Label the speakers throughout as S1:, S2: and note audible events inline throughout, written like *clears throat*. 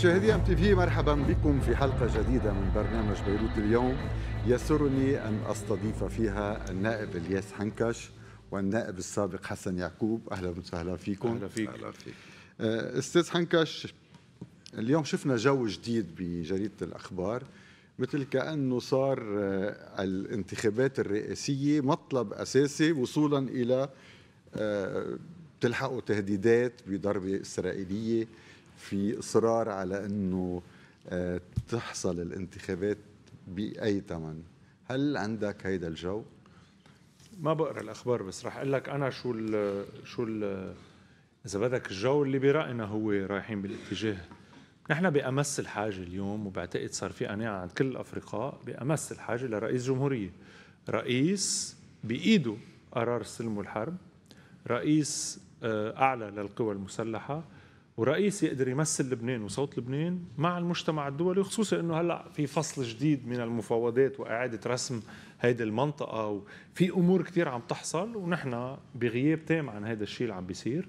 S1: مشاهدي ام
S2: تي في مرحبا بكم في حلقه جديده من برنامج بيروت اليوم يسرني ان استضيف فيها النائب الياس حنكش والنائب السابق حسن يعقوب اهلا وسهلا فيكم اهلا فيك اهلا فيك أه، استاذ حنكش اليوم شفنا جو جديد بجريده الاخبار مثل كانه صار أه، الانتخابات الرئاسيه مطلب اساسي وصولا الى أه، تلحقوا تهديدات بضربه اسرائيليه في اصرار على انه آه، تحصل الانتخابات باي ثمن هل عندك هيدا الجو
S3: ما بقرا الاخبار بس رح اقول لك انا شو الـ شو الـ اذا بدك الجو اللي برأينا هو رايحين بالاتجاه نحن بامس الحاجه اليوم وبعتقد صار في قناعه عند كل الافرقاء بامس الحاجه لرئيس جمهوريه رئيس بايده قرار سلم الحرب رئيس آه، اعلى للقوى المسلحه ورئيس يقدر يمثل لبنان وصوت لبنان مع المجتمع الدولي خصوصا انه هلا في فصل جديد من المفاوضات واعاده رسم هيدي المنطقه وفي امور كثير عم تحصل ونحن بغياب تام عن هذا الشيء اللي عم بيصير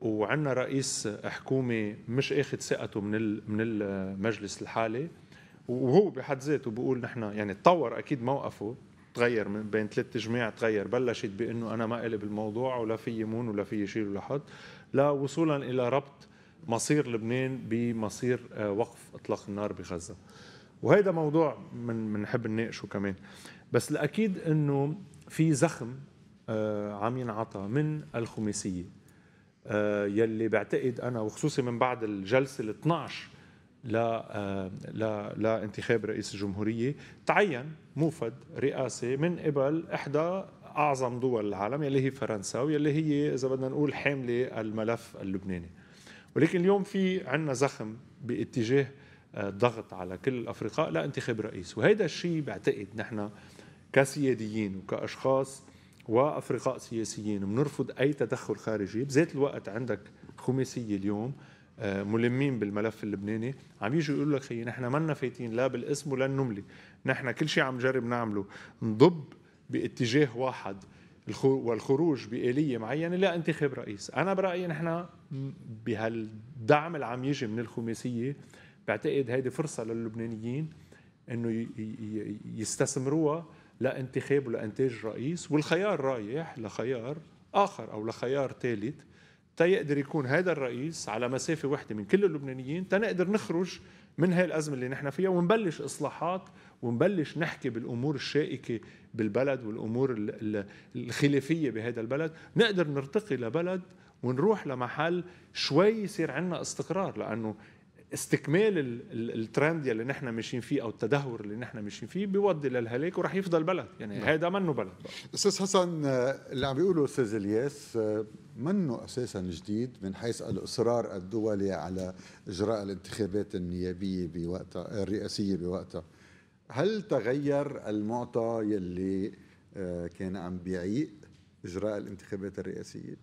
S3: وعندنا رئيس حكومه مش اخذ ثقته من من المجلس الحالي وهو بحد ذاته بيقول نحن يعني تطور اكيد موقفه تغير من بين ثلاث جماع تغير بلشت بانه انا ما الي بالموضوع ولا في يمون ولا في شيء ولا حط لوصولا الى ربط مصير لبنان بمصير آه، وقف اطلاق النار بغزه وهذا موضوع من بنحب نناقشه كمان بس الاكيد انه في زخم آه، عم ينعطى من الخماسيه آه، يلي بعتقد انا وخصوصي من بعد الجلسه ال 12 لا لا لانتخاب رئيس الجمهوريه تعين موفد رئاسي من قبل احدى اعظم دول العالم يلي هي فرنسا ويلي هي اذا بدنا نقول حامله الملف اللبناني ولكن اليوم في عندنا زخم باتجاه الضغط آه، على كل الافرقاء لانتخاب رئيس وهذا الشيء بعتقد نحن كسياديين وكاشخاص وافرقاء سياسيين بنرفض اي تدخل خارجي بذات الوقت عندك خماسيه اليوم آه، ملمين بالملف اللبناني عم يجوا يقولوا لك خيي نحن منا فايتين لا بالاسم ولا النمله نحن كل شيء عم نجرب نعمله نضب باتجاه واحد والخروج بآلية معينة لا انتخاب رئيس أنا برأيي نحن بهالدعم اللي عم يجي من الخماسية بعتقد هيدي فرصة للبنانيين أنه يستثمروها لانتخاب ولانتاج رئيس والخيار رايح لخيار آخر أو لخيار ثالث تيقدر يكون هذا الرئيس على مسافة واحدة من كل اللبنانيين تنقدر نخرج من هاي الأزمة اللي نحن فيها ونبلش إصلاحات ونبلش نحكي بالأمور الشائكة بالبلد والامور الخلافيه بهذا البلد نقدر نرتقي لبلد ونروح لمحل شوي يصير عندنا استقرار لانه استكمال الترند يلي نحن ماشيين فيه او التدهور اللي نحن ماشيين فيه بيودي للهلاك ورح يفضل بلد يعني نعم. هذا منه بلد
S2: استاذ حسن اللي عم بيقوله استاذ الياس منه اساسا جديد من حيث الاصرار الدولي على اجراء الانتخابات النيابيه بوقتها الرئاسيه بوقتها هل تغير المعطى يلي آه، كان عم بيعيق اجراء الانتخابات الرئاسيه؟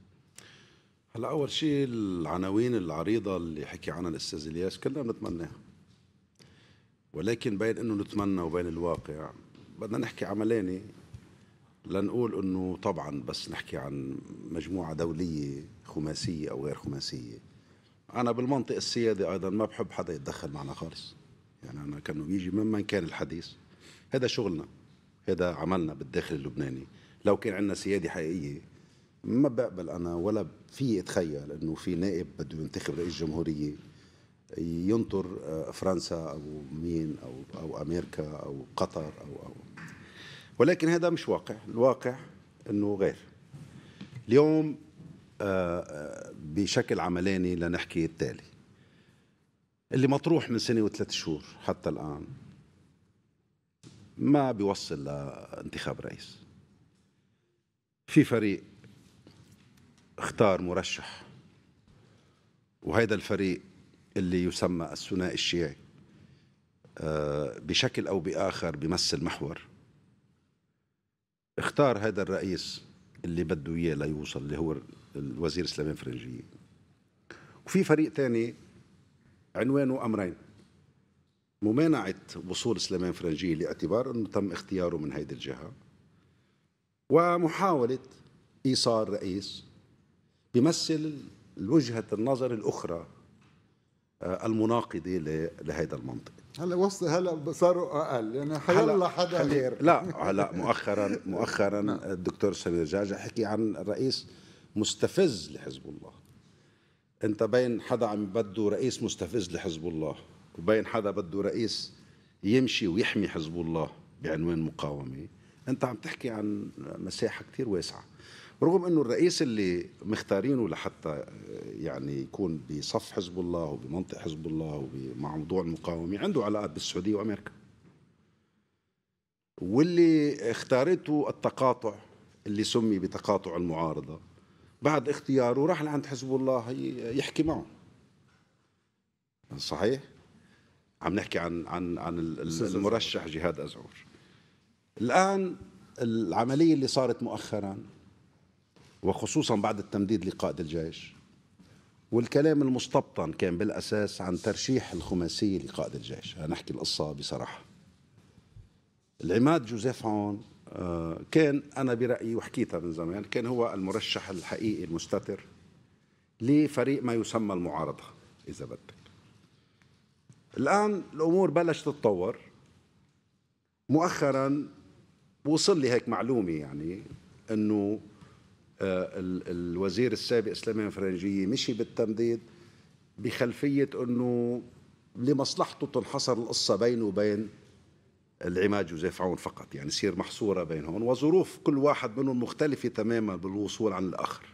S2: هلا اول شيء العناوين
S1: العريضه اللي حكي عنها الاستاذ الياس كلنا بنتمناها ولكن بين انه نتمنى وبين الواقع بدنا نحكي عملاني لنقول انه طبعا بس نحكي عن مجموعه دوليه خماسيه او غير خماسيه انا بالمنطق السيادي ايضا ما بحب حدا يتدخل معنا خالص يعني أنا كانوا يجي مما كان الحديث هذا شغلنا هذا عملنا بالداخل اللبناني لو كان عندنا سيادة حقيقية ما بقبل أنا ولا في أتخيل أنه في نائب بده ينتخب رئيس جمهورية ينطر آه، فرنسا أو مين أو, أو أمريكا أو قطر أو, أو ولكن هذا مش واقع الواقع أنه غير اليوم آه، آه، بشكل عملاني لنحكي التالي اللي مطروح من سنه وثلاث شهور حتى الان ما بيوصل لانتخاب رئيس في فريق اختار مرشح وهيدا الفريق اللي يسمى الثنائي الشيعي آه، بشكل او باخر بيمثل محور اختار هذا الرئيس اللي بده اياه ليوصل اللي هو الوزير سليمان فرنجي وفي فريق ثاني عنوانه أمرين ممانعة وصول سليمان فرنجية لاعتبار أنه تم اختياره من هذه الجهة ومحاولة إيصال رئيس بيمثل وجهة النظر الأخرى آه، المناقضة لهيدا المنطق
S2: هلا وصل هلا صاروا اقل يعني حيلا حدا غير
S1: لا هلا مؤخرا مؤخرا نعم. الدكتور سمير جاجع حكي عن رئيس مستفز لحزب الله انت بين حدا عم بده رئيس مستفز لحزب الله وبين حدا بده رئيس يمشي ويحمي حزب الله بعنوان مقاومه انت عم تحكي عن مساحه كثير واسعه رغم انه الرئيس اللي مختارينه لحتى آه، يعني يكون بصف حزب الله وبمنطق حزب الله ومع موضوع المقاومه عنده علاقات بالسعوديه وامريكا واللي اختارته التقاطع اللي سمي بتقاطع المعارضه بعد اختياره راح لعند حزب الله يحكي معه صحيح عم نحكي عن عن عن المرشح جهاد ازعور الان العمليه اللي صارت مؤخرا وخصوصا بعد التمديد لقائد الجيش والكلام المستبطن كان بالاساس عن ترشيح الخماسيه لقائد الجيش انا احكي القصه بصراحه العماد جوزيف عون آه، كان أنا برأيي وحكيتها من زمان كان هو المرشح الحقيقي المستتر لفريق ما يسمى المعارضة إذا بدك الآن الأمور بلشت تتطور مؤخرا وصل لي هيك معلومة يعني أنه آه، الوزير السابق سليمان فرنجية مشي بالتمديد بخلفية أنه لمصلحته تنحصر القصة بينه وبين العماج جوزيف عون فقط يعني تصير محصوره بينهم وظروف كل واحد منهم مختلفه تماما بالوصول عن الاخر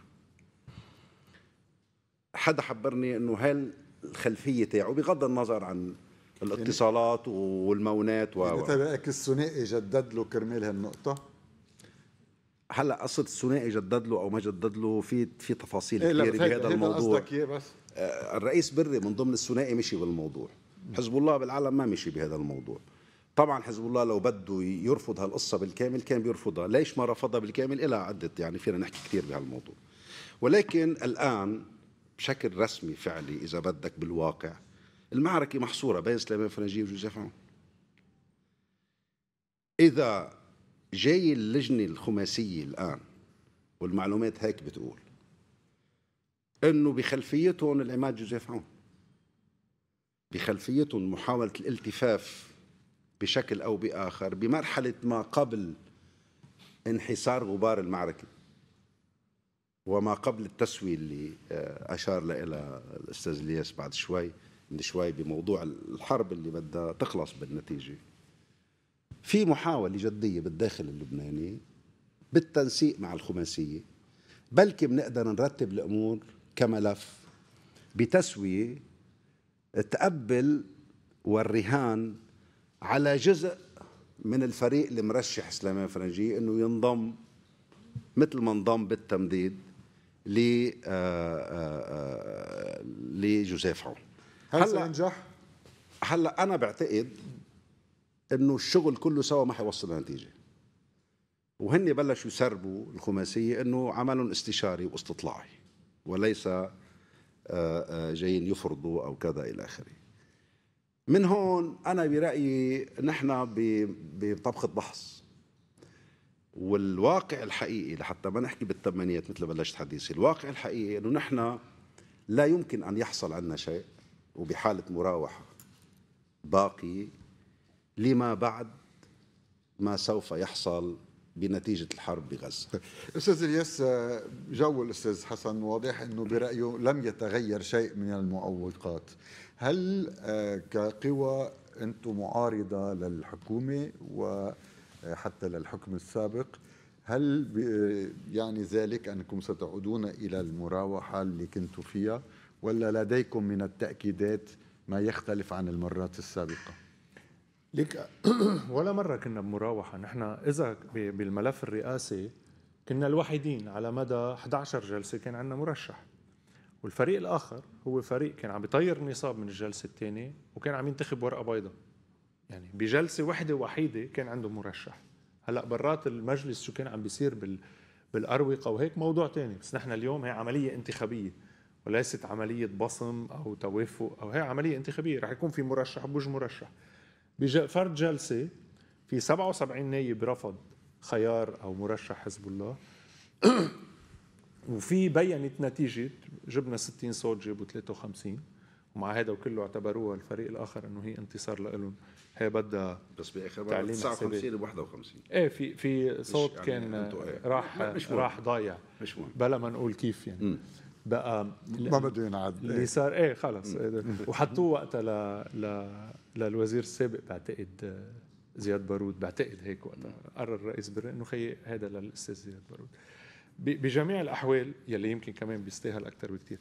S1: حدا حبرني انه هل الخلفيه تاعه بغض النظر عن الاتصالات والمونات و يعني
S2: تبعك الثنائي جدد له كرمال هالنقطه
S1: هلا قصه الثنائي جدد له او ما جدد له في في تفاصيل إيه كثيره بهذا الموضوع قصدك اياه بس آه، الرئيس بري من ضمن الثنائي مشي بالموضوع حزب الله بالعالم ما مشي بهذا الموضوع طبعا حزب الله لو بده يرفض هالقصة بالكامل كان بيرفضها ليش ما رفضها بالكامل إلى عدة يعني فينا نحكي كثير بهالموضوع ولكن الآن بشكل رسمي فعلي إذا بدك بالواقع المعركة محصورة بين سليمان فرنجي وجوزيف عون إذا جاي اللجنة الخماسية الآن والمعلومات هيك بتقول انه بخلفيتهم العماد جوزيف عون بخلفيتهم محاولة الالتفاف بشكل أو بآخر بمرحلة ما قبل انحسار غبار المعركة وما قبل التسوية اللي آه، أشار لها الأستاذ الياس بعد شوي من شوي بموضوع الحرب اللي بدها تخلص بالنتيجة في محاولة جدية بالداخل اللبناني بالتنسيق مع الخماسية بلكي بنقدر نرتب الأمور كملف بتسوية تقبل والرهان على جزء من الفريق اللي مرشح سليمان فرنجي انه ينضم مثل ما انضم بالتمديد ل آه، آه، آه، لجوزيف عون
S2: هل سينجح؟ هلا انا
S1: بعتقد انه الشغل كله سوا ما حيوصل لنتيجه وهن بلشوا يسربوا الخماسيه انه عملهم استشاري واستطلاعي وليس جايين يفرضوا او كذا الى اخره من هون انا برايي نحن بطبخه بحص والواقع الحقيقي لحتى ما نحكي بالثمانينات مثل بلشت حديثي الواقع الحقيقي انه نحن لا يمكن ان يحصل عندنا شيء وبحاله مراوحه باقي لما بعد ما سوف يحصل بنتيجة الحرب بغزة طيب،
S2: أستاذ الياس آه، جو الأستاذ حسن واضح أنه برأيه لم يتغير شيء من المعوقات هل آه، كقوى أنتم معارضة للحكومة وحتى آه، للحكم السابق هل آه، يعني ذلك أنكم ستعودون إلى المراوحة اللي كنتوا فيها ولا لديكم من التأكيدات ما يختلف عن المرات السابقة؟
S3: ليك *coughs* ولا مرة كنا بمراوحة نحن إذا بالملف الرئاسي كنا الوحيدين على مدى 11 جلسة كان عندنا مرشح والفريق الاخر هو فريق كان عم بيطير النصاب من الجلسه الثانيه وكان عم ينتخب ورقه بيضاء يعني بجلسه وحده وحيده كان عنده مرشح هلا برات المجلس شو كان عم بيصير بال بالاروقه وهيك موضوع ثاني بس نحن اليوم هي عمليه انتخابيه وليست عمليه بصم او توافق او هي عمليه انتخابيه رح يكون في مرشح بوج مرشح بفرد جلسه في 77 نايب رفض خيار او مرشح حزب الله *clears throat* وفي بينت نتيجه جبنا 60 صوت جابوا 53 ومع هذا وكله اعتبروها الفريق الاخر انه هي انتصار لهم هي بدها بس باخر مره 59 ل 51 ايه في في صوت يعني كان إيه. راح مش راح ضايع مش مهم بلا ما نقول كيف يعني م. بقى ما بده ينعد اللي إيه. صار ايه خلص إيه، وحطوه وقتها ل... ل... للوزير السابق بعتقد آه، زياد بارود بعتقد هيك وقتها قرر الرئيس بري انه خي هذا للاستاذ زياد بارود بجميع الاحوال يلي يمكن كمان بيستاهل اكثر بكثير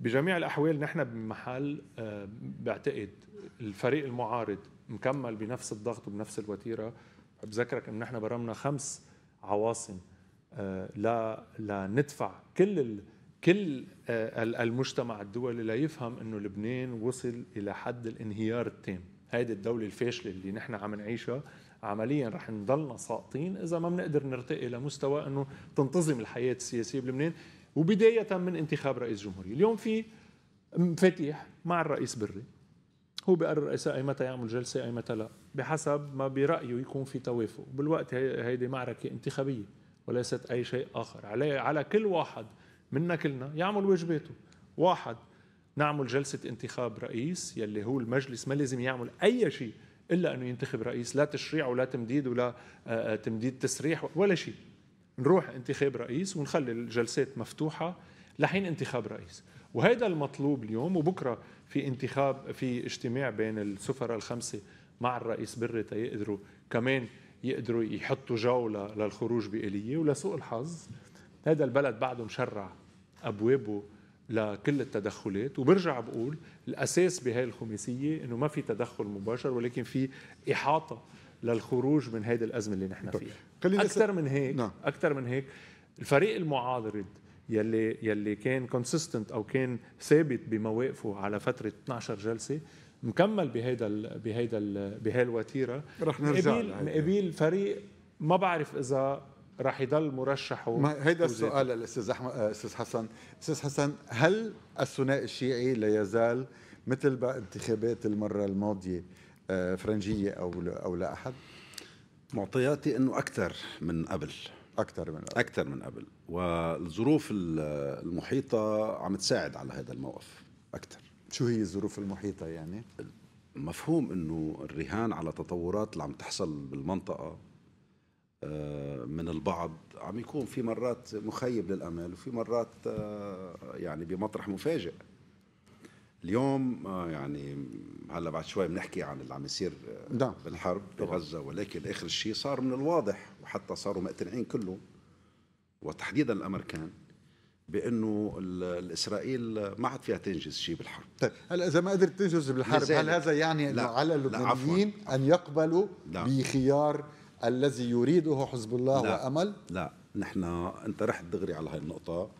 S3: بجميع الاحوال نحن بمحل آه، بعتقد الفريق المعارض مكمل بنفس الضغط وبنفس الوتيره بذكرك انه نحن برمنا خمس عواصم آه، لا لندفع كل كل آه، المجتمع الدولي ليفهم انه لبنان وصل الى حد الانهيار التام، هيدي الدولة الفاشلة اللي نحن عم نعيشها عمليا رح نضلنا ساقطين اذا ما بنقدر نرتقي لمستوى انه تنتظم الحياه السياسيه بلبنان وبدايه من انتخاب رئيس جمهوريه، اليوم في مفاتيح مع الرئيس بري هو بقرر رئيسه ايمتى يعمل جلسه ايمتى لا بحسب ما برايه يكون في توافق بالوقت هيدي معركه انتخابيه وليست اي شيء اخر علي على كل واحد منا كلنا يعمل واجباته واحد نعمل جلسه انتخاب رئيس يلي هو المجلس ما لازم يعمل اي شيء الا انه ينتخب رئيس لا تشريع ولا تمديد ولا آه، آه، تمديد تسريح ولا شيء نروح انتخاب رئيس ونخلي الجلسات مفتوحه لحين انتخاب رئيس وهذا المطلوب اليوم وبكره في انتخاب في اجتماع بين السفراء الخمسه مع الرئيس بري تيقدروا كمان يقدروا يحطوا جو للخروج بآلية ولسوء الحظ هذا البلد بعده مشرع أبوابه لكل التدخلات وبرجع بقول الاساس بهاي الخماسيه انه ما في تدخل مباشر ولكن في احاطه للخروج من هذه الازمه اللي نحن طيب، فيها اكثر من هيك نعم. اكثر من هيك الفريق المعارض يلي يلي كان كونسيستنت او كان ثابت بمواقفه على فتره 12 جلسه مكمل بهيدا ال بهيدا ال بهالوتيره رح نرجع مقابل فريق ما بعرف اذا راح يضل مرشح ما هيدا السؤال
S2: الاستاذ احمد آه، استاذ حسن استاذ حسن هل الثنائي الشيعي لا يزال مثل بقى انتخابات المره الماضيه آه، فرنجيه او او لا احد معطياتي انه اكثر من قبل اكثر من قبل. اكثر من قبل
S1: والظروف المحيطه عم تساعد على هذا الموقف اكثر شو هي الظروف المحيطه يعني مفهوم انه الرهان على تطورات اللي عم تحصل بالمنطقه آه، من البعض عم يكون في مرات مخيب للامل وفي مرات آه، يعني بمطرح مفاجئ اليوم آه، يعني هلا بعد شوي بنحكي عن اللي عم يصير نعم بالحرب بغزه ولكن اخر شيء صار من الواضح وحتى صاروا مقتنعين كلهم وتحديدا الامريكان بانه الاسرائيل ما عاد فيها تنجز شيء بالحرب طيب
S2: هلا اذا ما قدرت تنجز بالحرب هل هذا يعني انه على اللبنانيين ان يقبلوا لا. بخيار الذي يريده حزب الله لا وأمل؟
S1: لا نحن أنت رحت دغري على هاي النقطة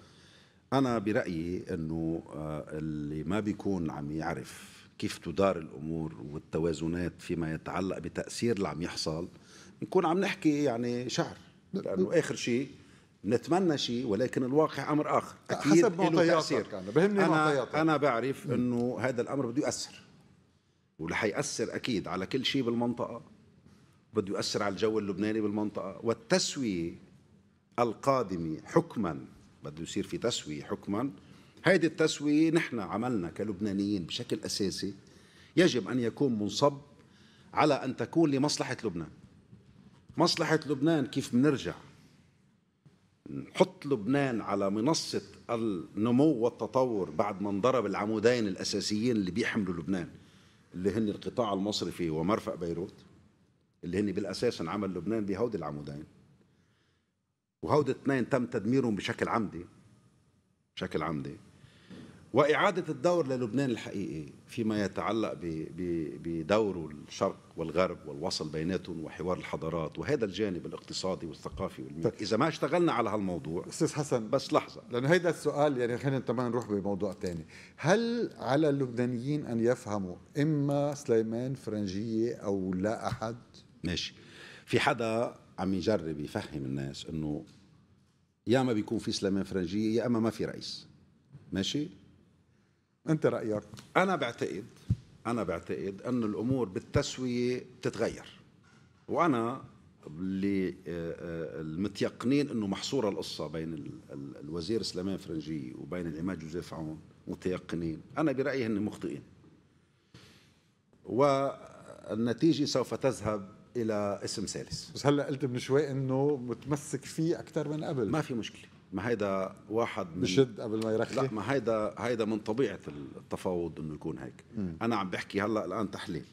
S1: أنا برأيي أنه آه، اللي ما بيكون عم يعرف كيف تدار الأمور والتوازنات فيما يتعلق بتأثير اللي عم يحصل بنكون عم نحكي يعني شعر لأنه آخر شيء نتمنى شيء ولكن الواقع امر اخر اكيد حسب معطياتك يعني بهمني انا انا بعرف انه هذا الامر بده ياثر ورح ياثر اكيد على كل شيء بالمنطقه بده يؤثر على الجو اللبناني بالمنطقة والتسوية القادمة حكما بده يصير في تسوية حكما هيدي التسوية نحن عملنا كلبنانيين بشكل أساسي يجب أن يكون منصب على أن تكون لمصلحة لبنان مصلحة لبنان كيف بنرجع نحط لبنان على منصة النمو والتطور بعد ما انضرب العمودين الأساسيين اللي بيحملوا لبنان اللي هن القطاع المصرفي ومرفق بيروت اللي هن بالاساس انعمل لبنان بهودي العمودين وهودي اثنين تم تدميرهم بشكل عمدي بشكل عمدي وإعادة الدور للبنان الحقيقي فيما يتعلق بدوره الشرق والغرب والوصل بيناتهم وحوار الحضارات وهذا الجانب الاقتصادي والثقافي والمي... طيب. إذا ما اشتغلنا على هالموضوع أستاذ
S2: حسن بس لحظة لأنه هيدا السؤال يعني خلينا كمان نروح بموضوع ثاني هل على اللبنانيين أن يفهموا إما سليمان فرنجية أو لا أحد؟ ماشي في حدا عم يجرب يفهم الناس انه يا ما بيكون
S1: في سليمان فرنجيه يا اما ما في رئيس ماشي انت رايك انا بعتقد انا بعتقد ان الامور بالتسويه بتتغير وانا اللي آه، آه، المتيقنين انه محصوره القصه بين الوزير سليمان فرنجي وبين العماد جوزيف عون متيقنين انا برايي هن مخطئين والنتيجه سوف تذهب الى
S2: اسم ثالث بس هلا قلت من شوي انه متمسك فيه اكثر من قبل ما في مشكله ما هيدا واحد من بشد قبل ما يرخي لا ما هيدا هيدا من طبيعه التفاوض انه
S1: يكون هيك م. انا عم بحكي هلا الان تحليل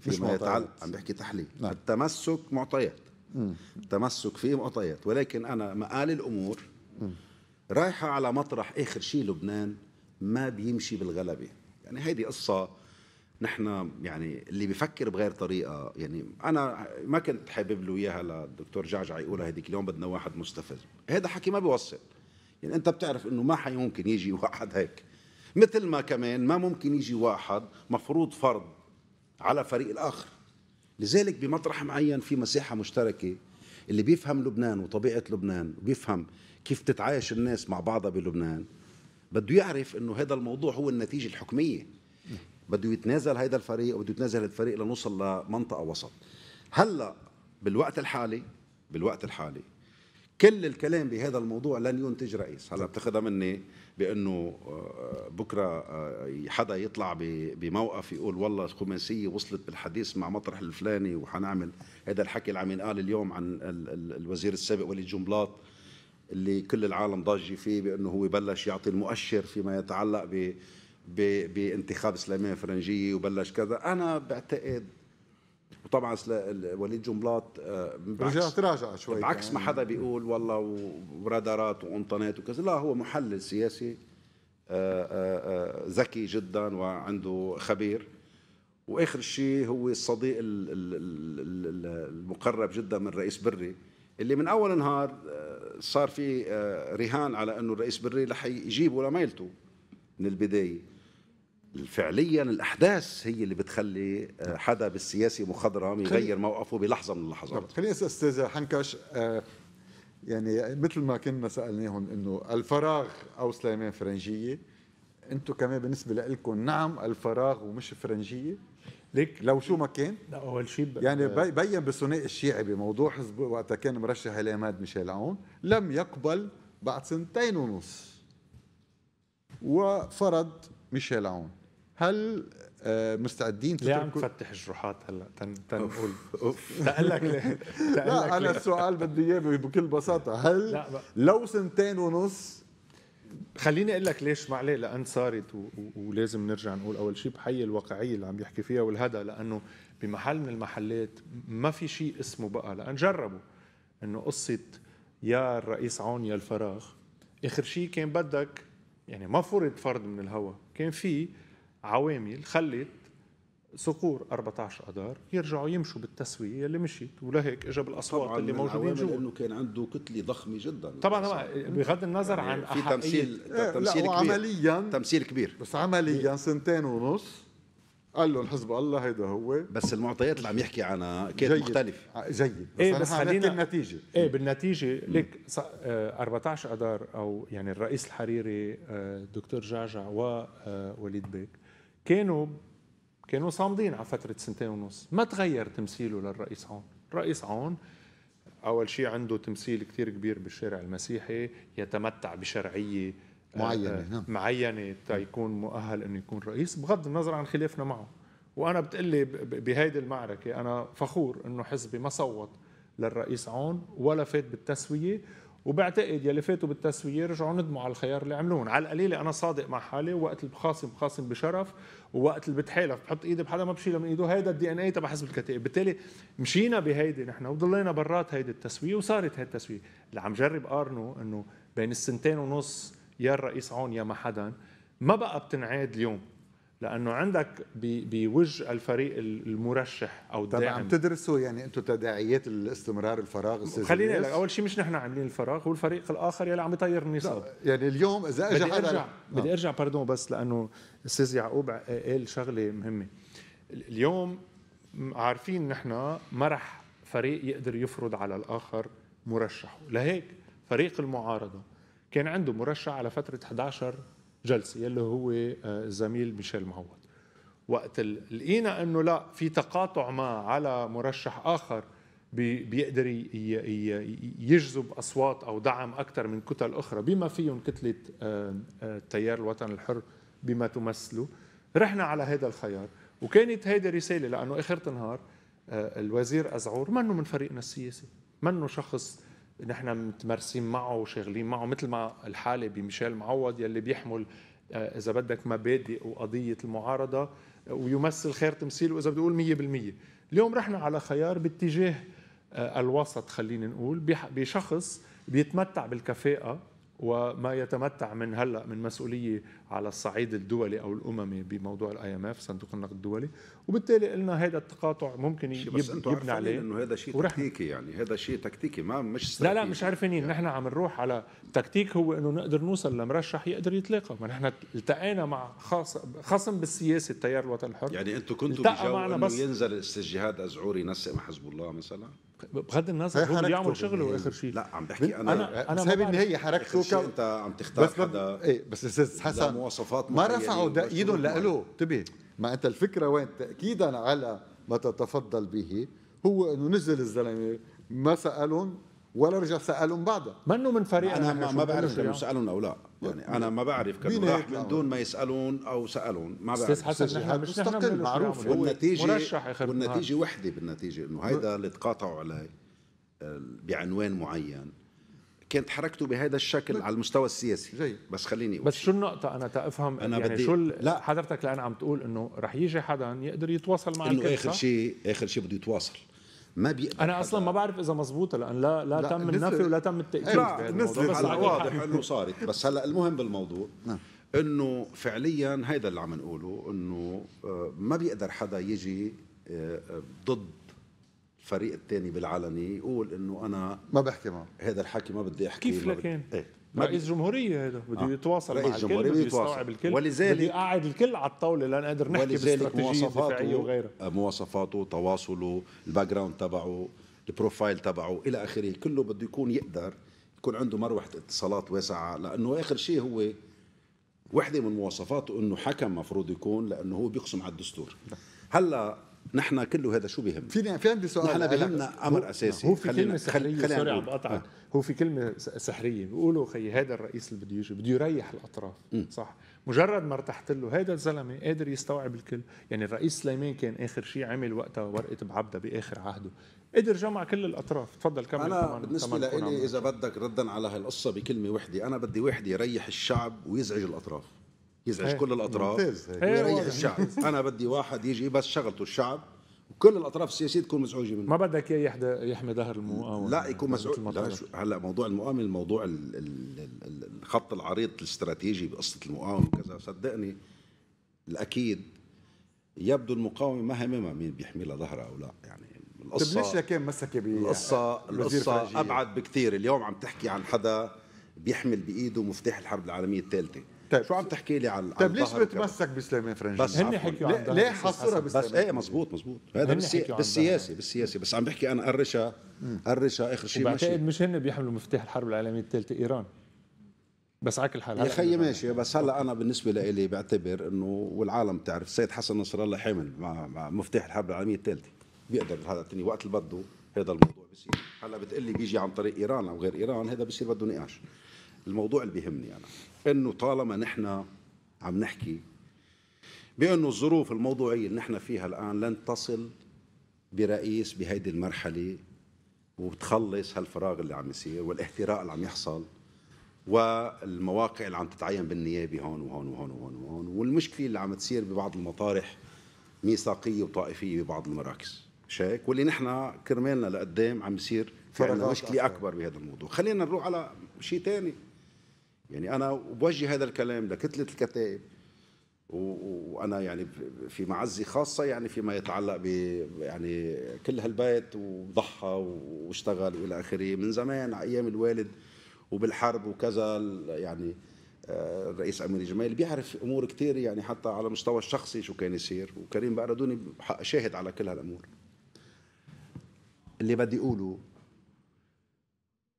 S1: فيما يتعلق عم بحكي تحليل نعم. التمسك معطيات م. التمسك فيه معطيات ولكن انا مقال الامور م. رايحه على مطرح اخر شيء لبنان ما بيمشي بالغلبه يعني هيدي قصه نحن يعني اللي بفكر بغير طريقه يعني انا ما كنت حابب له اياها للدكتور جعجع يقولها هذيك اليوم بدنا واحد مستفز هذا حكي ما بيوصل يعني انت بتعرف انه ما حيمكن يجي *laughs* واحد هيك مثل ما كمان ما ممكن يجي واحد مفروض فرض على فريق الاخر لذلك بمطرح معين في مساحه مشتركه اللي بيفهم لبنان وطبيعه لبنان وبيفهم كيف تتعايش الناس مع بعضها بلبنان بده يعرف انه هذا الموضوع هو النتيجه الحكميه بده يتنازل هيدا الفريق وبده يتنازل الفريق لنوصل لمنطقه وسط هلا بالوقت الحالي بالوقت الحالي كل الكلام بهذا الموضوع لن ينتج رئيس هلا طيب. بتاخذها مني بانه آه، بكره آه، حدا يطلع بموقف يقول والله الخماسيه وصلت بالحديث مع مطرح الفلاني وحنعمل هذا الحكي اللي عم ينقال اليوم عن الوزير السابق وليد جنبلاط اللي كل العالم ضاجه فيه بانه هو بلش يعطي المؤشر فيما يتعلق ب بانتخاب سليمان فرنجية وبلش كذا أنا بعتقد وطبعا وليد جنبلاط آه، رجع تراجع شوي بعكس يعني. ما حدا بيقول والله ورادارات وانطنات وكذا لا هو محلل سياسي آه، آه، ذكي جدا وعنده خبير واخر شيء هو الصديق المقرب جدا من رئيس بري اللي من اول نهار صار في رهان على انه الرئيس بري رح يجيبه لميلته من البدايه فعليا الاحداث هي اللي بتخلي آه، حدا بالسياسي مخضرم يغير موقفه بلحظه
S2: من اللحظات خليني اسال استاذ حنكش آه، يعني مثل ما كنا سالناهم انه الفراغ او سليمان فرنجيه انتم كمان بالنسبه لكم نعم الفراغ ومش فرنجيه ليك لو شو ما كان
S3: لا اول شيء يعني
S2: بين بالثنائي الشيعي بموضوع حزب وقتها كان مرشح العماد ميشيل عون لم يقبل بعد سنتين ونص وفرض ميشيل عون هل آه، مستعدين ليه عم تفتح الجروحات هلا تن تنقول *laughs* تقلك لا انا السؤال بدي اياه بكل بساطه هل لو سنتين
S3: ونص خليني اقول لك ليش معلي لان صارت ولازم نرجع نقول اول شيء بحيي الواقعيه اللي عم يحكي فيها والهدى لانه بمحل من المحلات ما في شيء اسمه بقى لان جربوا انه قصه يا الرئيس عون يا الفراغ اخر شيء كان بدك يعني ما فرض فرض من الهوى كان في عوامل خلت صقور 14 اذار يرجعوا يمشوا بالتسويه اللي مشيت
S2: ولهيك اجى بالاصوات اللي موجودين جوا
S1: انه كان عنده كتله ضخمه جدا طبعا بغض النظر يعني عن في تمثيل تمثيل كبير
S2: عمليا تمثيل كبير بس عمليا سنتين ونص قال لهم حزب الله هيدا هو بس المعطيات اللي عم يحكي عنها كانت جيد. آه، جيد بس, إيه بس خلينا النتيجة
S3: ايه بالنتيجة لك 14 اذار آه، او يعني الرئيس الحريري آه، دكتور جعجع ووليد بيك كانوا كانوا صامدين على فترة سنتين ونص ما تغير تمثيله للرئيس عون الرئيس عون أول شيء عنده تمثيل كتير كبير بالشارع المسيحي يتمتع بشرعية آه، معينة نعم. معينة تيكون مؤهل أنه يكون رئيس بغض النظر عن خلافنا معه وأنا بتقلي بهيدي المعركة أنا فخور أنه حزبي ما صوت للرئيس عون ولا فات بالتسوية وبعتقد يلي فاتوا بالتسويه رجعوا ندموا على الخيار اللي عملوه على القليله انا صادق مع حالي وقت اللي بخاصم بخاصم بشرف ووقت اللي بتحالف بحط ايدي بحدا ما بشيله من ايده هيدا الدي ان اي تبع حزب الكتائب بالتالي مشينا بهيدي نحن وضلينا برات هيدي التسويه وصارت هيدي التسويه اللي عم جرب قارنه انه بين السنتين ونص يا الرئيس عون يا ما حدا ما بقى بتنعاد اليوم لانه
S2: عندك بوجه الفريق المرشح او داعم عم تدرسوا يعني انتم تداعيات الاستمرار الفراغ خليني لك اول
S3: شيء مش نحن عاملين الفراغ هو الفريق الاخر يلي عم يطير النصاب يعني اليوم اذا اجى نعم. بدي ارجع بدي ارجع باردون بس لانه استاذ يعقوب قال شغله مهمه اليوم عارفين نحن ما رح فريق يقدر يفرض على الاخر مرشحه لهيك فريق المعارضه كان عنده مرشح على فتره 11 جلسه يلي هو آه، الزميل ميشيل معوض وقت لقينا انه لا في تقاطع ما على مرشح اخر بيقدر يجذب اصوات او دعم اكثر من كتل اخرى بما فيهم كتله آه، آه، التيار الوطني الحر بما تمثله رحنا على هذا الخيار وكانت هيدي رساله لانه اخر النهار الوزير ازعور منه من فريقنا السياسي منه شخص نحن متمرسين معه وشغلين معه مثل ما الحاله بميشيل معوض يلي بيحمل آه، اذا بدك مبادئ وقضيه المعارضه ويمثل خير تمثيل واذا بدي اقول 100% اليوم رحنا على خيار باتجاه آه، الوسط خلينا نقول بشخص بيتمتع بالكفاءه وما يتمتع من هلا من مسؤوليه على الصعيد الدولي او الاممي بموضوع الاي ام اف صندوق النقد الدولي وبالتالي قلنا هذا التقاطع ممكن يبنى عليه انه هذا شيء
S1: تكتيكي يعني هذا شيء تكتيكي ما مش
S3: لا لا مش عارفين يعني. نحن عم نروح على تكتيك هو انه نقدر نوصل لمرشح يقدر يتلاقى ما نحن التقينا مع خاص... خصم بالسياسه التيار الوطني الحر
S1: يعني انتم كنتوا بجو انه ينزل استاذ جهاد ازعوري ينسق مع حزب الله مثلا
S2: بغض النظر هو بيعمل شغله اخر شيء لا عم بحكي انا انا, أنا بس هي هي حركته كم انت عم تختار بس حدا ايه بس استاذ حسن مواصفات ما رفعوا ايدهم لإله انتبه ما انت الفكره وين تاكيدا على ما تتفضل به هو انه نزل الزلمه ما سالهم ولا رجع سالهم بعدها
S3: منو من فريق انا يعني ما, ما بعرف لو سالهم
S1: او لا يعني انا ما بعرف كانوا راح من دون ما يسالون او سالون ما بعرف استاذ حسن نحن مش مستقل معروف والنتيجه مرشح والنتيجه وحده بالنتيجه انه هيدا اللي تقاطعوا عليه آه، بعنوان معين كانت حركته بهذا الشكل على المستوى السياسي جاي. بس خليني أقول
S3: بس شو النقطة أنا تأفهم أنا يعني بدي شو لا حضرتك لأن عم تقول
S1: إنه رح يجي حدا
S3: يقدر يتواصل مع إنه آخر
S1: شيء آخر شيء بده يتواصل ما بيقدر انا اصلا
S3: ما بعرف اذا مزبوطه لان لا لا, لا تم النفي ولا تم التاكيد لا نزلت على واضح انه
S1: صارت بس هلا المهم بالموضوع نعم انه فعليا هيدا اللي عم نقوله انه آه، ما بيقدر حدا يجي آه، آه، ضد الفريق الثاني بالعلني يقول انه انا ما بحكي معه هذا الحكي ما بدي احكي كيف لكن؟ ايه رئيس
S3: جمهوريه هذا آه. بده يتواصل رئيس مع الكل بده يستوعب الكل ولذلك بده يقعد الكل على الطاوله لنقدر نحكي باستراتيجيه مواصفاته وغيره
S1: آه، مواصفاته تواصله الباك جراوند تبعه البروفايل تبعه الى اخره كله بده يكون يقدر يكون عنده مروحه اتصالات واسعه لانه اخر شيء هو وحده من مواصفاته انه حكم مفروض يكون لانه هو بيقسم على الدستور هلا نحن كله هذا شو بهم في في عندي سؤال نحن بهمنا امر اساسي هو في كلمه سحريه سوري عم بقطعك آه. هو في كلمه سحريه بيقولوا خي هذا
S3: الرئيس اللي بده يجي بده يريح الاطراف م. صح مجرد ما ارتحت له هذا الزلمه قادر يستوعب الكل يعني الرئيس سليمان كان اخر شيء عمل وقتها ورقه بعبدا باخر عهده قدر جمع كل الاطراف تفضل كمل انا كمان بالنسبه لي اذا
S1: بدك ردا على هالقصه بكلمه وحده انا بدي وحده يريح الشعب ويزعج الاطراف يزعج إيه. كل الاطراف إيه، يريح الشعب *laughs* انا بدي واحد يجي بس شغلته الشعب وكل الاطراف السياسيه تكون مزعوجه منه ما بدك اياه يحمي ظهر المقاومه لا يكون مزعوج لا شو هلا موضوع المقاومه الموضوع الخط العريض الاستراتيجي بقصه المقاومه وكذا صدقني الاكيد يبدو المقاومه ما هممها مين بيحمي لها ظهرها او لا يعني القصه طيب ليش كان مسكه القصه القصه ابعد بكثير اليوم عم تحكي عن حدا بيحمل بايده مفتاح الحرب العالميه الثالثه طيب شو عم تحكي لي على طيب ليش بتمسك
S2: بسليمان فرنجي؟ بس هن حكيوا عن ليه حصرها بس ايه مزبوط مزبوط هذا
S1: بالسياسي بالسياسي بس عم بحكي انا قرشها قرشها اخر شيء بعتقد
S3: مش هن بيحملوا مفتاح الحرب العالميه الثالثه ايران بس عكل حال يا خيي ماشي
S1: بس هلا انا بالنسبه لي بعتبر انه والعالم تعرف السيد حسن نصر الله حامل مع, مع مفتاح الحرب العالميه الثالثه بيقدر هذا تني وقت اللي بده هذا الموضوع بصير هلا بتقلي بيجي عن طريق ايران او غير ايران هذا بصير بده نقاش الموضوع اللي بيهمني انا انه طالما نحن عم نحكي بانه الظروف الموضوعيه اللي نحن فيها الان لن تصل برئيس بهيدي المرحله وتخلص هالفراغ اللي عم يصير والاهتراء اللي عم يحصل والمواقع اللي عم تتعين بالنيابه هون وهون وهون وهون وهون والمشكله اللي عم تصير ببعض المطارح ميثاقيه وطائفيه ببعض المراكز شايك واللي نحن كرمالنا لقدام عم يصير في عندنا مشكله اكبر بهذا الموضوع خلينا نروح على شيء ثاني يعني انا بوجه هذا الكلام لكتله الكتائب وانا يعني في معزه خاصه يعني فيما يتعلق ب يعني كل هالبيت وضحى واشتغل والى اخره من زمان على ايام الوالد وبالحرب وكذا يعني آه، الرئيس امير جمال بيعرف امور كثير يعني حتى على المستوى الشخصي شو كان يصير وكريم بقردوني شاهد على كل هالامور اللي بدي اقوله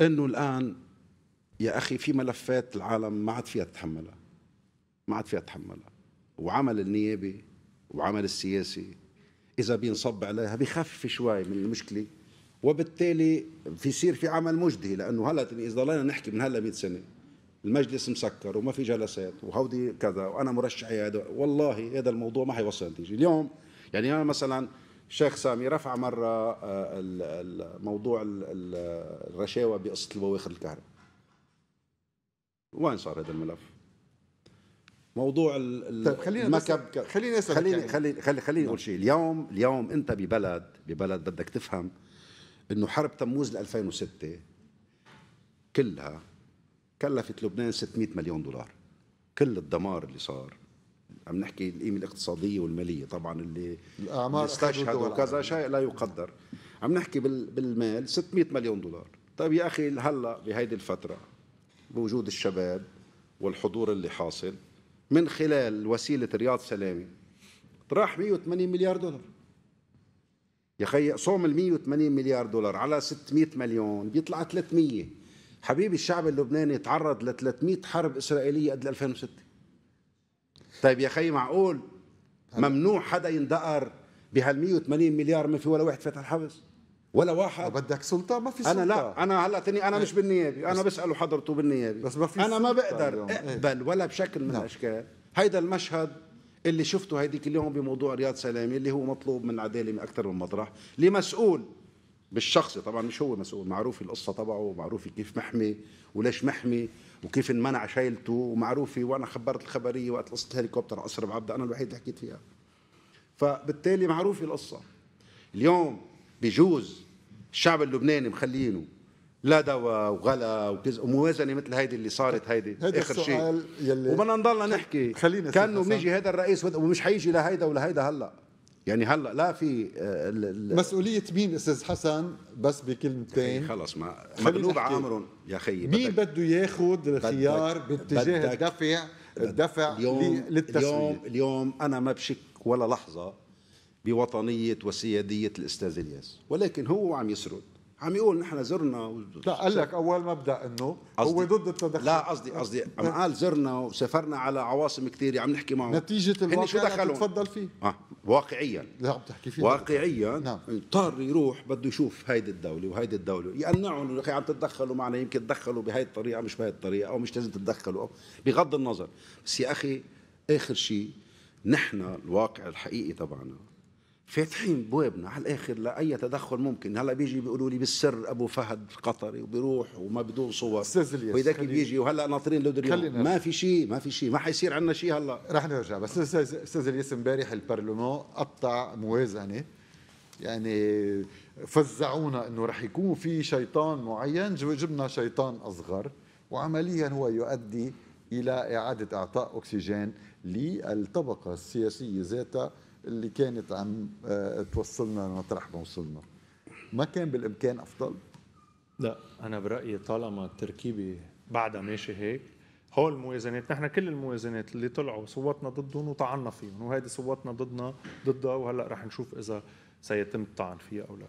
S1: انه الان يا اخي في ملفات العالم ما عاد فيها تتحملها ما عاد فيها تتحملها وعمل النيابي وعمل السياسي اذا بينصب عليها بخفف شوي من المشكله وبالتالي بيصير في عمل مجدي لانه هلا اذا ضلينا نحكي من هلا 100 سنه المجلس مسكر وما في جلسات وهودي كذا وانا مرشح هذا والله هذا الموضوع ما حيوصل نتيجه اليوم يعني انا مثلا الشيخ سامي رفع مره آه، موضوع الرشاوى بقصه البواخر الكهرباء وين صار هذا الملف؟ موضوع طيب خلينا المكب ك... خليني اسالك خليني يعني. خليني خليني, نعم. اقول شيء اليوم اليوم انت ببلد ببلد بدك تفهم انه حرب تموز 2006 كلها كلفت لبنان 600 مليون دولار كل الدمار اللي صار عم نحكي القيمة الاقتصادية والمالية طبعا اللي الأعمار استشهدوا وكذا شيء لا يقدر عم نحكي بالمال 600 مليون دولار طيب يا أخي هلا بهيدي الفترة بوجود الشباب والحضور اللي حاصل من خلال وسيلة رياض سلامي طرح 180 مليار دولار يا خي صوم ال 180 مليار دولار على 600 مليون بيطلع 300 حبيبي الشعب اللبناني تعرض ل 300 حرب اسرائيليه قبل 2006 طيب يا خي معقول ممنوع حدا يندقر بهال 180 مليار ما في ولا واحد فتح الحبس ولا واحد
S2: بدك سلطه ما في سلطه انا لا انا هلا تني انا مش إيه. بالنيابي انا بساله
S1: حضرته بالنيابي بس ما في انا ما بقدر إيه. اقبل ولا بشكل من نعم. الاشكال هيدا المشهد اللي شفته هيديك اليوم بموضوع رياض سلامي اللي هو مطلوب من عداله من اكثر من مطرح لمسؤول بالشخصي طبعا مش هو مسؤول معروف القصه تبعه ومعروف كيف محمي وليش محمي وكيف انمنع شايلته ومعروفه وانا خبرت الخبريه وقت قصه الهليكوبتر قصر بعبده انا الوحيد اللي حكيت فيها فبالتالي معروفه القصه اليوم بيجوز الشعب اللبناني مخلينه لا دواء وغلا وكذا وموازنه مثل هيدي اللي صارت هيدي اخر شيء وبدنا نضلنا نحكي كانه بيجي هذا الرئيس ومش حيجي لهيدا
S2: ولا هيدا هلا يعني هلا لا في آه، مسؤوليه مين استاذ حسن بس بكلمتين خلص ما مقلوب امرهم يا خيي مين بده ياخذ الخيار باتجاه الدفع الدفع اليوم للتسويه اليوم اليوم انا ما بشك
S1: ولا لحظه بوطنيه وسياديه الاستاذ الياس ولكن هو عم يسرد عم يقول نحن زرنا و... لا قال لك
S2: اول مبدا انه هو ضد
S1: التدخل لا قصدي قصدي عم قال زرنا وسافرنا على عواصم كثيرة عم نحكي معهم نتيجه الواقع شو دخلوا تفضل فيه آه. واقعيا
S2: لا عم تحكي فيه
S1: واقعيا نعم. اضطر يروح بده يشوف هيدي الدوله وهيدي الدوله يقنعهم يا اخي عم تتدخلوا معنا يمكن تدخلوا بهي الطريقه مش بهي الطريقه او مش لازم تتدخلوا أو بغض النظر بس يا اخي اخر شيء نحن الواقع الحقيقي تبعنا فاتحين بوابنا على الاخر لاي تدخل ممكن هلا بيجي بيقولوا لي بالسر ابو فهد قطري وبيروح وما بدون صور استاذ الياس وهذاك بيجي وهلا ناطرين لودريون ما
S2: في شيء ما في شيء ما حيصير عندنا شيء هلا رح نرجع بس استاذ الياس امبارح البرلمان قطع موازنه يعني فزعونا انه رح يكون في شيطان معين جبنا شيطان اصغر وعمليا هو يؤدي الى اعاده اعطاء اكسجين للطبقه السياسيه ذاتها اللي كانت عم آه، توصلنا لمطرح ما وصلنا ما كان بالامكان افضل
S3: لا انا برايي طالما التركيبه بعدها ماشي هيك هول الموازنات نحن كل الموازنات اللي طلعوا صوتنا ضدهم وطعنا فيهم وهيدي صوتنا ضدنا ضدها وهلا رح نشوف اذا سيتم الطعن فيها او لا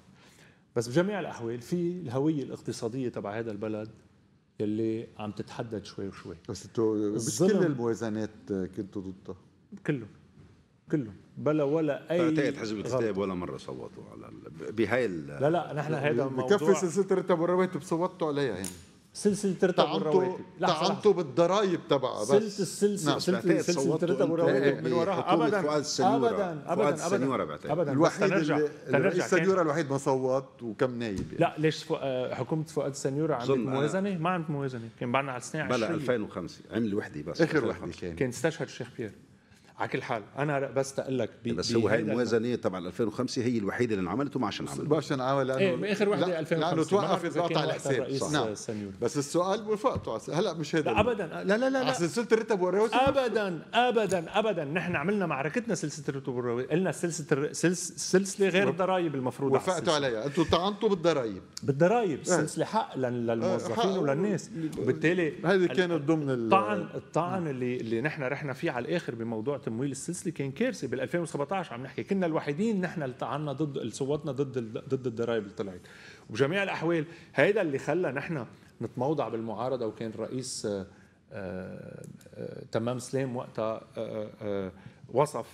S3: بس بجميع الاحوال في الهويه الاقتصاديه تبع هذا البلد اللي عم تتحدد شوي وشوي
S2: بس انتو كل الموازنات كنتوا ضدها كلهم كلهم بلا ولا اي تأيد حزب الكتاب ولا مره صوتوا على بهاي لا لا نحن هذا الموضوع بكفي سلسله الرتب والرواتب صوتوا عليها يعني سلسله رتب والرواتب طعنته بالضرائب تبعها بس سلسله نعم. سلسله سلسله رتب والرواتب إيه، إيه، من وراها ابدا ابدا ابدا ابدا ابدا الوحيد الرئيس السنيورة الوحيد ما صوت وكم نايب يعني.
S3: لا ليش حكومه فؤاد السنيورة عملت موازنه؟ ما عملت موازنه كان بعدنا على السنه 20 بلا
S2: 2005
S1: عمل وحده بس اخر وحده كان كان
S3: استشهد الشيخ بيير على كل حال انا بس لك
S1: بس هو هاي الموازنه تبع 2005 هي الوحيده اللي انعملت وما عشان انعملت ما
S2: عشان انعمل لانه ايه باخر وحده 2005 لانه توقف الضغط على الحساب نعم بس السؤال وفقته هلا مش هذا لا ابدا لا لا لا, لا. سلسله
S3: الرتب والرواتب ابدا ابدا ابدا نحن عملنا معركتنا سلسله الرتب والرواتب قلنا سلسله سلسله غير الضرائب المفروض وافقتوا عليها
S2: انتم طعنتوا بالضرائب
S3: بالضرائب إيه. سلسله حق للموظفين إيه، وللناس وبالتالي هذه كانت ضمن الطعن الطعن نعم. اللي اللي نحن رحنا فيه على الاخر بموضوع التمويل السلسلي كان كارثه بال 2017 عم نحكي كنا الوحيدين نحن اللي طعننا ضد صوتنا ضد ضد الضرائب اللي طلعت وبجميع الاحوال هيدا اللي خلى نحن نتموضع بالمعارضه وكان رئيس آه، آه، تمام سلام وقتها آه، وصف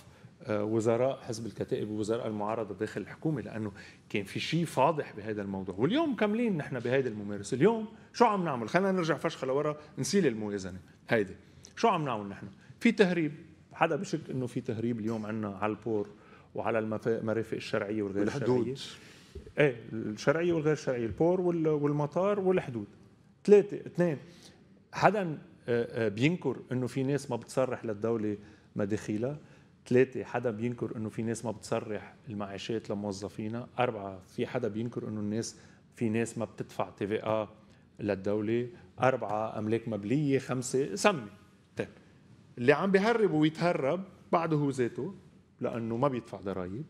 S3: وزراء حزب الكتائب ووزراء المعارضه داخل الحكومه لانه كان في شيء فاضح بهذا الموضوع واليوم مكملين نحن بهذا الممارسه اليوم شو عم نعمل خلينا نرجع فشخه لورا نسيل الموازنه هيدي شو عم نعمل نحن في تهريب حدا بشك انه في تهريب اليوم عندنا على البور وعلى المرافق الشرعيه والغير والحدود. الشرعيه ايه الشرعيه والغير الشرعيه البور والمطار والحدود ثلاثه اثنين حدا آه، آه، بينكر انه في ناس ما بتصرح للدوله مداخيلها ثلاثة حدا بينكر انه في ناس ما بتصرح المعاشات لموظفينا، أربعة في حدا بينكر انه الناس في ناس ما بتدفع تي في للدولة، أربعة أملاك مبلية، خمسة سمي اللي عم بيهرب ويتهرب بعده هو ذاته لانه ما بيدفع ضرائب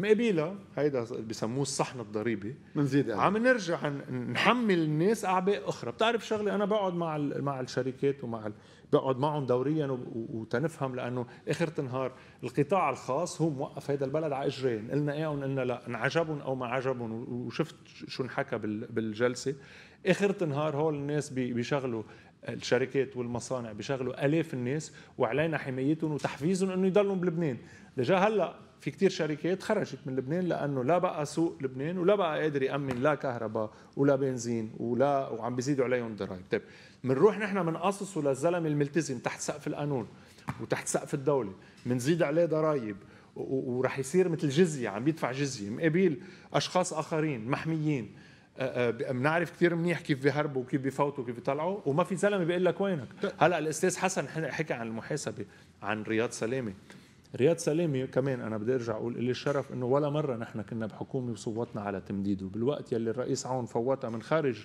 S3: مقابلها هيدا بسموه الصحن الضريبي بنزيد يعني. عم نرجع نحمل الناس اعباء اخرى بتعرف شغله انا بقعد مع مع الشركات ومع ال... بقعد معهم دوريا وتنفهم لانه اخر النهار القطاع الخاص هو موقف هيدا البلد على اجرين قلنا اياهم قلنا لا انعجبهم او ما عجبهم وشفت شو انحكى بالجلسه اخر النهار هول الناس بيشغلوا الشركات والمصانع بيشغلوا الاف الناس وعلينا حمايتهم وتحفيزهم انه يضلوا بلبنان لجا هلا في كتير شركات خرجت من لبنان لانه لا بقى سوق لبنان ولا بقى قادر يامن لا كهرباء ولا بنزين ولا وعم بيزيدوا عليهم ضرائب طيب بنروح نحن بنقصصه للزلمه الملتزم تحت سقف القانون وتحت سقف الدوله بنزيد عليه ضرائب وراح يصير مثل جزيه عم بيدفع جزيه مقابل اشخاص اخرين محميين بنعرف كثير منيح كيف بيهربوا وكيف بيفوتوا وكيف بيطلعوا وما في زلمه بيقول لك وينك هلا الاستاذ حسن حكى عن المحاسبه عن رياض سلامه رياض سلامي كمان انا بدي ارجع اقول اللي الشرف انه ولا مره نحن كنا بحكومه وصوتنا على تمديده بالوقت يلي الرئيس عون فوتها من خارج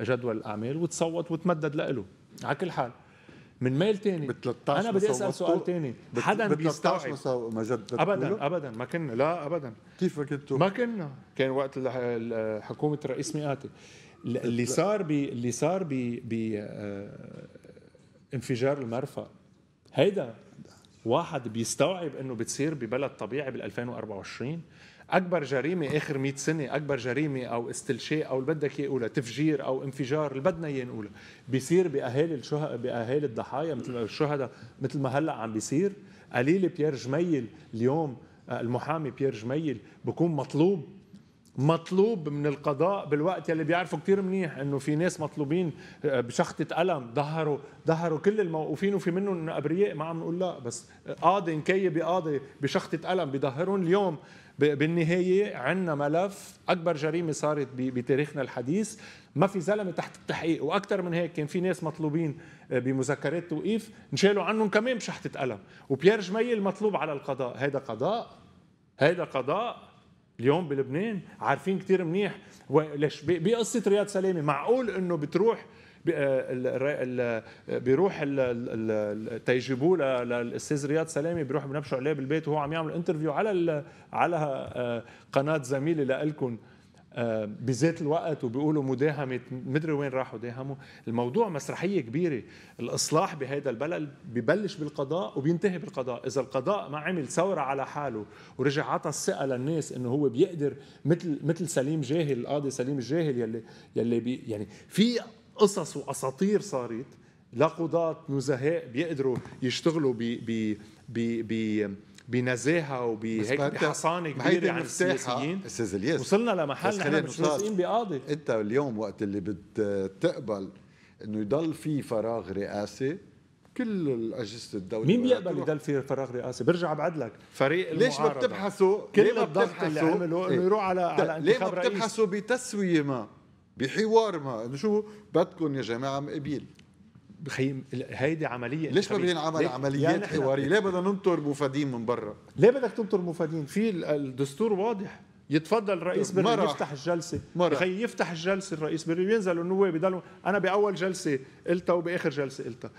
S3: جدول الاعمال وتصوت وتمدد لإله على كل حال
S2: من ميل تاني ب 13 انا بدي اسال سؤال تاني حدا بيستوعب ما جد ابدا
S3: ابدا ما كنا لا ابدا كيف ما كنتوا ما كنا كان وقت حكومه الرئيس مئاتي اللي صار بي اللي صار ب آه، انفجار المرفأ هيدا واحد بيستوعب انه بتصير ببلد طبيعي بال 2024 اكبر جريمه اخر 100 سنه اكبر جريمه او استلشاء او اللي بدك اياه تفجير او انفجار اللي بدنا اياه نقولها بيصير باهالي الشهداء باهالي الضحايا مثل الشهداء مثل ما هلا عم بيصير قليل بيير جميل اليوم آه، المحامي بيير جميل بكون مطلوب مطلوب من القضاء بالوقت اللي بيعرفوا كثير منيح انه في ناس مطلوبين آه، بشخطه قلم ظهروا ظهروا كل الموقوفين وفي منهم ابرياء ما عم نقول لا بس قاضي نكيب بقاضي بشخطه قلم بيظهرون اليوم بالنهايه عندنا ملف اكبر جريمه صارت بتاريخنا الحديث ما في زلمه تحت التحقيق واكثر من هيك كان في ناس مطلوبين آه، بمذكرات توقيف نشالوا عنهم كمان بشحطه قلم وبيير جميل مطلوب على القضاء هذا قضاء هذا قضاء اليوم بلبنان عارفين كثير منيح ليش بقصه رياض سلامه معقول انه بتروح آه، بيروح تيجيبوه للاستاذ رياض سلامه بيروح بنبشوا عليه بالبيت وهو عم يعمل انترفيو على على آه، قناه زميله لكم آه، بذات الوقت وبيقولوا مداهمه مدري وين راحوا داهموا الموضوع مسرحيه كبيره الاصلاح بهذا البلد ببلش بالقضاء وبينتهي بالقضاء اذا القضاء ما عمل ثوره على حاله ورجع عطى الثقه للناس انه هو بيقدر مثل مثل سليم جاهل القاضي سليم الجاهل يلي يلي بي يعني في قصص واساطير صارت لقضاة نزهاء بيقدروا يشتغلوا ب ب ب بنزاهه وبهيك بحصانه كبيره عن السياسيين
S2: استاذ الياس وصلنا لمحل نحن مش لاصقين بقاضي انت اليوم وقت اللي بتقبل انه يضل في فراغ رئاسي كل الاجهزه الدوليه مين بيقبل يضل في فراغ رئاسي برجع
S3: بعد لك فريق ليش ما بتبحثوا كل ما الضغط اللي عمله انه إيه. يروح على على ليه ما بتبحثوا
S2: بتسويه ما بحوار ما انه شو بدكم يا جماعه مقابيل بخيم هيدي عمليه ليش ما بينعمل عمليات يعني حواريه؟ ليه بدنا ننطر مفادين من برا؟ ليه بدك تنطر
S3: مفادين؟ في الدستور واضح يتفضل الرئيس بري يفتح الجلسه خي يفتح الجلسه الرئيس بري بينزلوا النواب بضلوا انا باول جلسه قلتها وباخر جلسه قلتها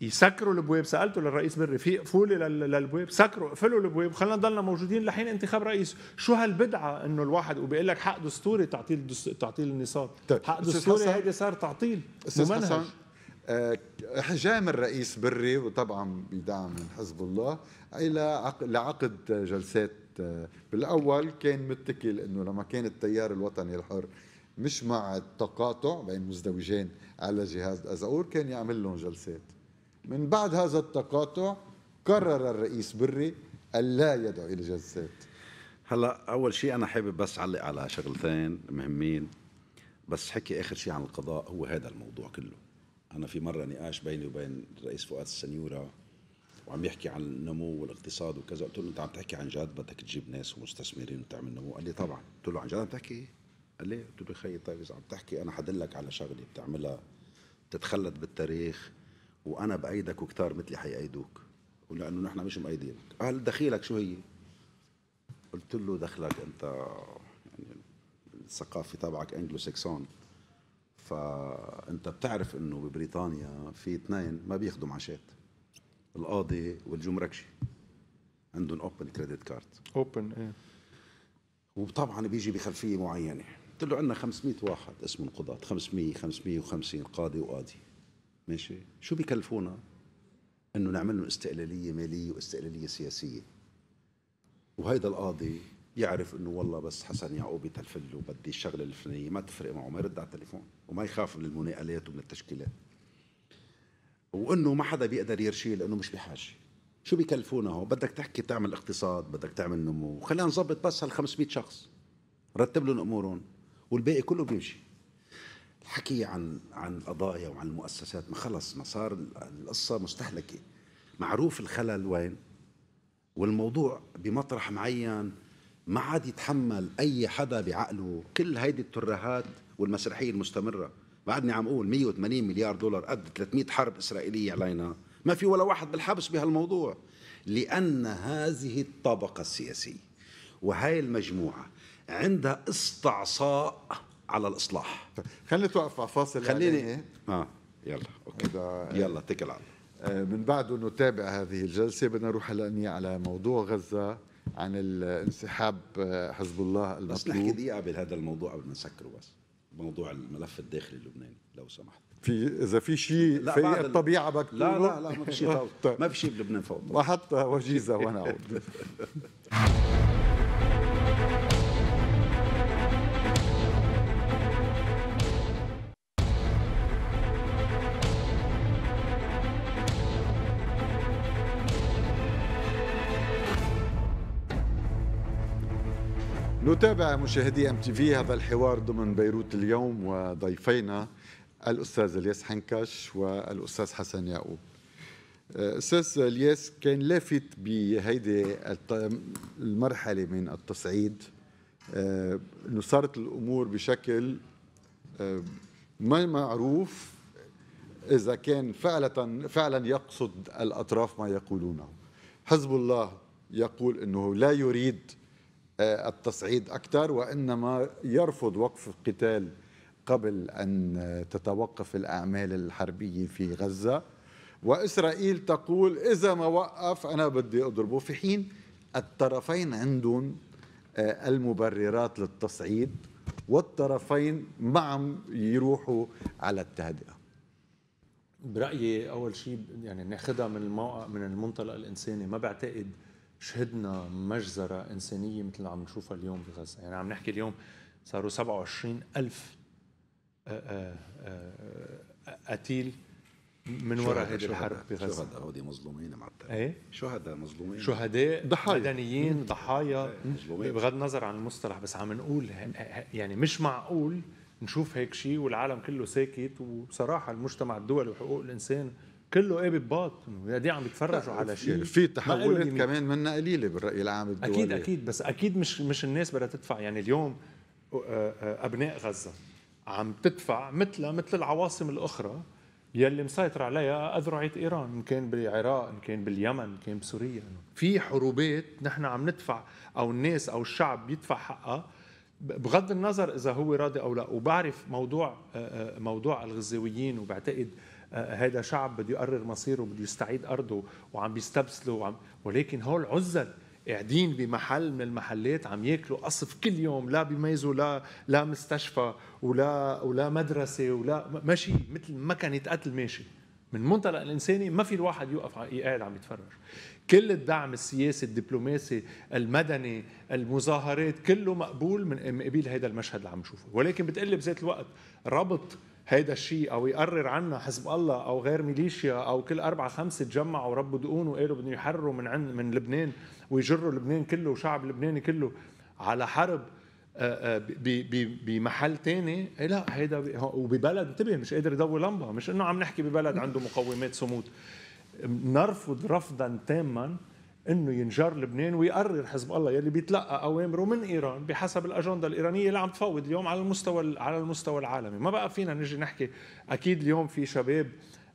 S3: يسكروا الابواب سالته للرئيس بري في قفوله للبواب سكروا قفلوا الابواب خلينا نضلنا موجودين لحين انتخاب رئيس شو هالبدعه انه الواحد وبيقول لك حق دستوري تعطيل تعطيل النصاب طيب. حق دستوري هيدي صار تعطيل استاذ حسن
S2: آه، حجام الرئيس بري وطبعا بدعم من حزب الله الى لعقد جلسات آه، بالاول كان متكل انه لما كان التيار الوطني الحر مش مع التقاطع بين مزدوجين على جهاز ازاور كان يعمل لهم جلسات من بعد هذا التقاطع قرر الرئيس بري الا يدعو الى جلسات هلا اول شيء انا حابب بس علق على شغلتين مهمين
S1: بس حكي اخر شيء عن القضاء هو هذا الموضوع كله أنا في مرة نقاش بيني وبين الرئيس فؤاد السنيورة وعم يحكي عن النمو والاقتصاد وكذا قلت له أنت عم تحكي عن جد بدك تجيب ناس ومستثمرين وتعمل نمو قال لي طبعا قلت له عن جد عم تحكي قال لي قلت له خي طيب إذا عم تحكي أنا حدلك على شغلة بتعملها بتتخلد بالتاريخ وأنا بأيدك وكتار مثلي حيأيدوك ولأنه نحن مش مأيدينك قال دخيلك شو هي قلت له دخلك أنت يعني الثقافة تبعك انجلو سكسون فانت بتعرف انه ببريطانيا في اثنين ما بياخذوا معاشات القاضي والجمركشي عندهم اوبن كريدت كارد اوبن ايه وطبعا بيجي بخلفيه معينه قلت له عندنا 500 واحد اسمه القضاة 500 550 قاضي وقاضي ماشي شو بيكلفونا انه نعمل لهم استقلاليه ماليه واستقلاليه سياسيه وهيدا القاضي يعرف انه والله بس حسن يعقوبي تلفل وبدي الشغله الفلانيه ما تفرق معه ما يرد على التليفون وما يخاف من المناقلات ومن التشكيلات وانه ما حدا بيقدر يرشيه لانه مش بحاجه شو بيكلفونا هو بدك تحكي تعمل اقتصاد بدك تعمل نمو خلينا نظبط بس هال 500 شخص رتب لهم امورهم والباقي كله بيمشي الحكي عن عن القضايا وعن المؤسسات ما خلص ما صار القصه مستهلكه معروف الخلل وين والموضوع بمطرح معين ما عاد يتحمل اي حدا بعقله كل هيدي الترهات والمسرحيه المستمره بعدني عم اقول 180 مليار دولار قد 300 حرب اسرائيليه علينا ما في ولا واحد بالحبس بهالموضوع لان هذه الطبقه السياسيه وهي المجموعه عندها استعصاء على
S2: الاصلاح خلينا توقف على فاصل يعني خليني اه يلا اوكي ده... يلا اتكل على آه، من بعد نتابع هذه الجلسه بدنا نروح هلا على موضوع غزه عن الانسحاب آه، حزب الله المطلوب بس نحكي دقيقه قبل هذا الموضوع قبل ما نسكره بس
S1: موضوع الملف الداخلي اللبناني لو سمحت
S2: في اذا في شيء في الطبيعه بكتب لا لا لا ما في شيء *laughs* ما في شيء بلبنان فوق وحتى وجيزه وانا *laughs* نتابع مشاهدي ام تي في هذا الحوار ضمن بيروت اليوم وضيفينا الاستاذ الياس حنكش والاستاذ حسن يعقوب. أه، استاذ الياس كان لافت بهيدي المرحله من التصعيد انه صارت الامور بشكل أه، ما معروف اذا كان فعلا فعلا يقصد الاطراف ما يقولونه. حزب الله يقول انه لا يريد التصعيد أكثر وإنما يرفض وقف القتال قبل أن تتوقف الأعمال الحربية في غزة وإسرائيل تقول إذا ما وقف أنا بدي أضربه في حين الطرفين عندهم آه، المبررات للتصعيد والطرفين ما عم يروحوا على التهدئة
S3: برأيي أول شيء يعني ناخذها من من المنطلق الإنساني ما بعتقد شهدنا مجزرة إنسانية مثل اللي عم نشوفها اليوم بغزة يعني عم نحكي اليوم صاروا 27 ألف
S1: آه، آه، آه، قتيل من وراء هذه الحرب بغزة شهداء هودي مظلومين معتقل
S3: ايه شهداء مظلومين شهداء ضحايا مدنيين ضحايا إيه، مظلومين بغض النظر عن المصطلح بس عم نقول يعني مش معقول نشوف هيك شيء والعالم كله ساكت وبصراحة المجتمع الدولي وحقوق الإنسان كله ايه بباط دي عم بيتفرجوا على شيء في تحولات كمان
S2: منا قليله بالراي العام الدولي اكيد اكيد
S3: بس اكيد مش مش الناس بدها تدفع يعني اليوم ابناء غزه عم تدفع مثل مثل العواصم الاخرى يلي مسيطر عليها اذرعه ايران ان كان بالعراق ان كان باليمن ان كان بسوريا في حروبات نحن عم ندفع او الناس او الشعب بيدفع حقها بغض النظر اذا هو راضي او لا وبعرف موضوع موضوع الغزاويين وبعتقد آه، هذا شعب بده يقرر مصيره بده يستعيد ارضه وعم بيستبسلوا وعم ولكن هول عزل قاعدين بمحل من المحلات عم ياكلوا قصف كل يوم لا بيميزوا لا لا مستشفى ولا ولا مدرسه ولا ماشي مثل مكنه قتل ماشي من منطلق الانساني ما في الواحد يوقف قاعد عم يتفرج كل الدعم السياسي الدبلوماسي المدني المظاهرات كله مقبول من قبيل هذا المشهد اللي عم نشوفه ولكن بتقلي بذات الوقت ربط هيدا الشيء او يقرر عنا حزب الله او غير ميليشيا او كل اربعه خمسه تجمعوا وربوا دقون وقالوا بدهم يحرروا من عن من لبنان ويجروا لبنان كله وشعب لبناني كله على حرب آه، آه، بمحل تاني إيه لا هيدا وببلد انتبه مش قادر يضوي لمبه مش انه عم نحكي ببلد عنده مقومات صمود نرفض رفضا تاما انه ينجر لبنان ويقرر حزب الله يلي بيتلقى اوامره من ايران بحسب الاجنده الايرانيه اللي عم تفوض اليوم على المستوى على المستوى العالمي، ما بقى فينا نجي نحكي اكيد اليوم في شباب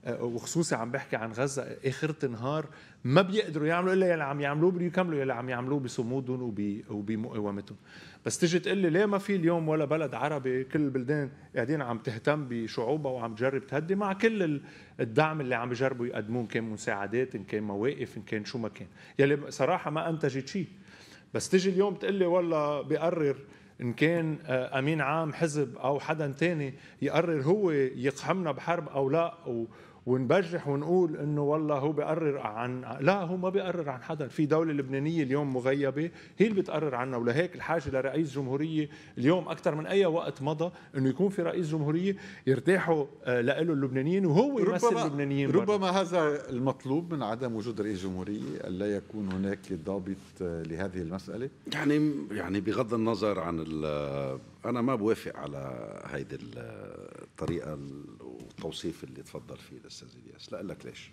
S3: آه، وخصوصي عم بحكي عن غزه اخرة النهار ما بيقدروا يعملوا الا يلي عم يعملوه بده يكملوا يلي عم يعملوه بصمودهم وبمقاومتهم. بس تيجي تقول لي ليه ما في اليوم ولا بلد عربي كل البلدان قاعدين عم تهتم بشعوبها وعم تجرب تهدي مع كل الدعم اللي عم يجربوا يقدموه ان كان مساعدات ان كان مواقف ان كان شو ما كان يلي صراحه ما انتجت شيء بس تيجي اليوم تقول لي والله بقرر ان كان آه، امين عام حزب او حدا تاني يقرر هو يقحمنا بحرب او لا و ونبجح ونقول انه والله هو بيقرر عن لا هو ما بيقرر عن حدا في دوله لبنانيه اليوم مغيبه هي اللي بتقرر عنا ولهيك الحاجه لرئيس جمهوريه اليوم اكثر من اي وقت مضى انه يكون في رئيس جمهوريه يرتاحوا آه، له اللبنانيين وهو يمثل ربما اللبنانيين ربما برد.
S2: هذا المطلوب من عدم وجود رئيس جمهوريه الا يكون هناك ضابط آه، لهذه المساله
S1: يعني يعني بغض النظر عن انا ما بوافق على هيدي الطريقه والتوصيف اللي تفضل فيه الاستاذ الياس لا لك ليش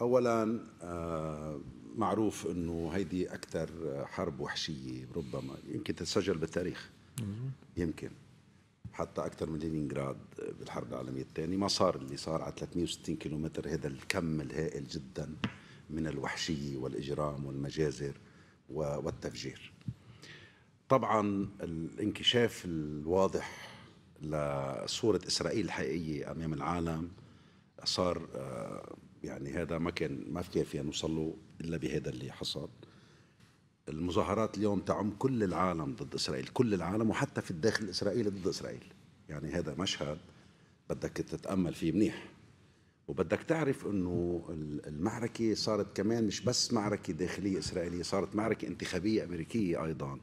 S1: اولا آه، معروف انه هيدي اكثر حرب وحشيه ربما يمكن تتسجل بالتاريخ يمكن حتى اكثر من لينينغراد بالحرب العالميه الثانيه ما صار اللي صار على 360 كيلومتر هذا الكم الهائل جدا من الوحشيه والاجرام والمجازر والتفجير طبعا الانكشاف الواضح لصورة إسرائيل الحقيقية أمام العالم صار آه، يعني هذا ما كان ما في فينا نوصل له إلا بهذا اللي حصل المظاهرات اليوم تعم كل العالم ضد إسرائيل كل العالم وحتى في الداخل الإسرائيلي ضد إسرائيل يعني هذا مشهد بدك تتأمل فيه منيح وبدك تعرف انه المعركه صارت كمان مش بس معركه داخليه اسرائيليه صارت معركه انتخابيه امريكيه ايضا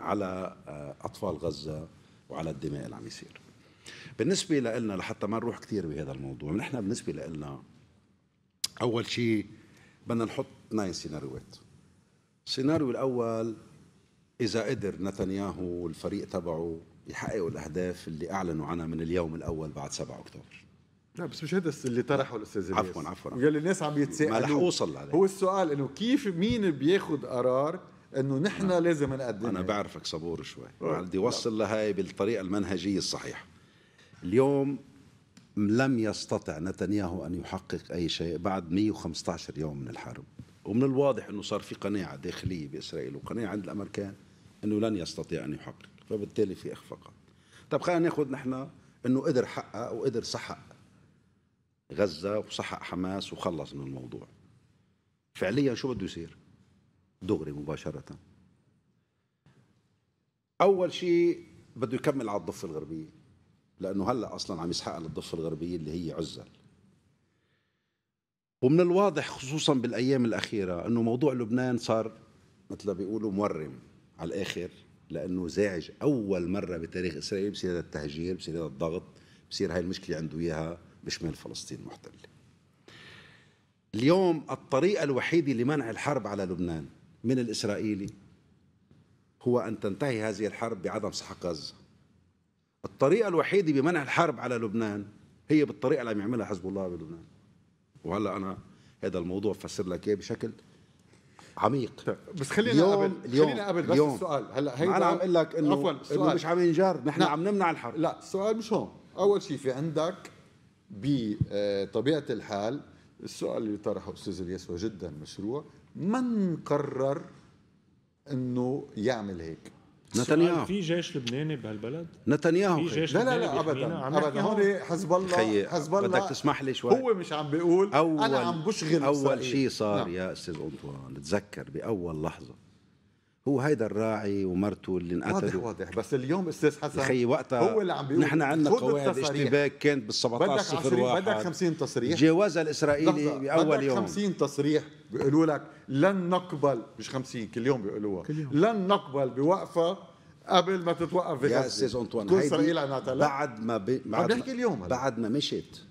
S1: على آه، أطفال غزة وعلى الدماء اللي عم يصير بالنسبة لنا لحتى ما نروح كثير بهذا الموضوع نحن بالنسبة لنا أول شيء بدنا نحط اثنين سيناريوهات السيناريو الأول إذا قدر نتنياهو والفريق تبعه يحققوا الأهداف اللي أعلنوا عنها من اليوم الأول بعد 7 أكتوبر
S2: لا بس مش هذا اللي طرحه الاستاذ عفوا عفوا يلي الناس عم يتساءلوا ما رح اوصل هو السؤال انه كيف مين بياخذ قرار انه نحن نعم. لازم نقدم انا بعرفك صبور شوي بدي وصل لهاي بالطريقه المنهجيه الصحيحه
S1: اليوم لم يستطع نتنياهو ان يحقق اي شيء بعد 115 يوم من الحرب ومن الواضح انه صار في قناعه داخليه باسرائيل وقناعه عند الامريكان انه لن يستطيع ان يحقق فبالتالي في اخفاقات طب خلينا ناخذ نحن انه قدر حقق وقدر سحق غزه وسحق حماس وخلص من الموضوع فعليا شو بده يصير؟ دغري مباشرة أول شيء بده يكمل على الضفة الغربية لأنه هلأ أصلا عم يسحق للضفة الغربية اللي هي عزل ومن الواضح خصوصا بالأيام الأخيرة أنه موضوع لبنان صار مثل ما بيقولوا مورم على الآخر لأنه زاعج أول مرة بتاريخ إسرائيل بصير هذا التهجير بصير هذا الضغط بصير هاي المشكلة عنده إياها بشمال فلسطين المحتلة اليوم الطريقة الوحيدة لمنع الحرب على لبنان من الإسرائيلي هو أن تنتهي هذه الحرب بعدم سحق غزة الطريقة الوحيدة بمنع الحرب على لبنان هي بالطريقة اللي عم يعملها حزب الله بلبنان وهلا أنا هذا الموضوع بفسر لك إياه بشكل عميق طيب، بس خلينا اليوم قبل اليوم خلينا قبل بس اليوم السؤال هلا هيدا انا عم اقول لك انه عفوا انه مش عم
S2: ينجر نحن نعم. عم نمنع الحرب لا السؤال مش هون اول شيء في عندك بطبيعه الحال السؤال اللي طرحه استاذ الياس هو جدا مشروع من قرر انه يعمل هيك نتنياهو
S3: في جيش لبناني بهالبلد نتنياهو في جيش لا لا
S2: لا ابدا ابدا هون حزب الله حزب الله بدك تسمح لي شوي هو مش عم بيقول اول انا عم بشغل اول شيء صار نعم.
S1: يا استاذ انطوان تذكر باول لحظه هو هيدا الراعي ومرته اللي انقتلوا واضح واضح بس اليوم استاذ حسن اخي وقتها هو اللي عم بيقول نحن عندنا قواعد اشتباك كانت بال 17 بدك بدك 50 تصريح جوازها الاسرائيلي باول يوم 50
S2: تصريح بيقولوا لك لن نقبل مش 50 كل يوم بيقولوها لن نقبل بوقفه قبل ما تتوقف يا استاذ انطوان اسرائيل عم
S1: بعد ما بي... بعد ما اليوم بعد
S2: ما مشت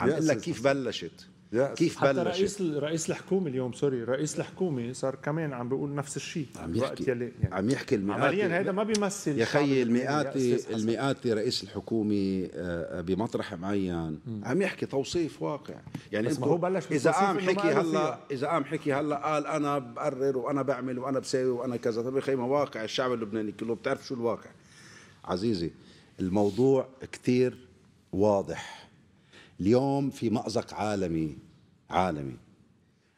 S1: عم اقول لك كيف
S2: بلشت
S1: كيف حتى رئيس
S3: رئيس الحكومه اليوم سوري رئيس الحكومه صار كمان عم بيقول نفس الشيء عم يحكي
S1: يعني عم يحكي المئات عمليا هذا ما بيمثل يا خيي المئاتي المئاتي رئيس الحكومه آه، آه، بمطرح معين عم يحكي توصيف واقع يعني بس ما هو بلش اذا قام حكي هلا اذا قام حكي هلا قال انا بقرر وانا بعمل وانا بساوي وانا كذا طيب يا خيي ما واقع الشعب اللبناني كله بتعرف شو الواقع عزيزي الموضوع كثير واضح اليوم في مأزق عالمي عالمي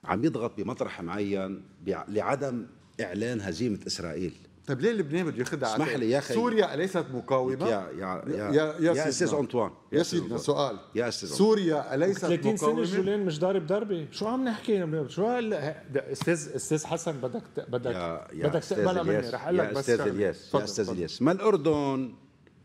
S1: عم يضغط بمطرح معين لعدم اعلان هزيمه اسرائيل
S2: طيب ليه لبنان بده ياخذها اسمح لي يا اخي سوريا اليست مقاومه يا
S1: يا يا يا, يا, يا استاذ انطوان
S2: يا سيدنا سؤال يا استاذ سوريا اليست 30 مقاومه 30 سنه جولان مش
S3: ضارب ضربه شو عم نحكي شو هلا استاذ استاذ حسن بدك بدك يا بدك تقبلها مني رح اقول لك بس يا استاذ الياس يا استاذ
S1: الياس ما الاردن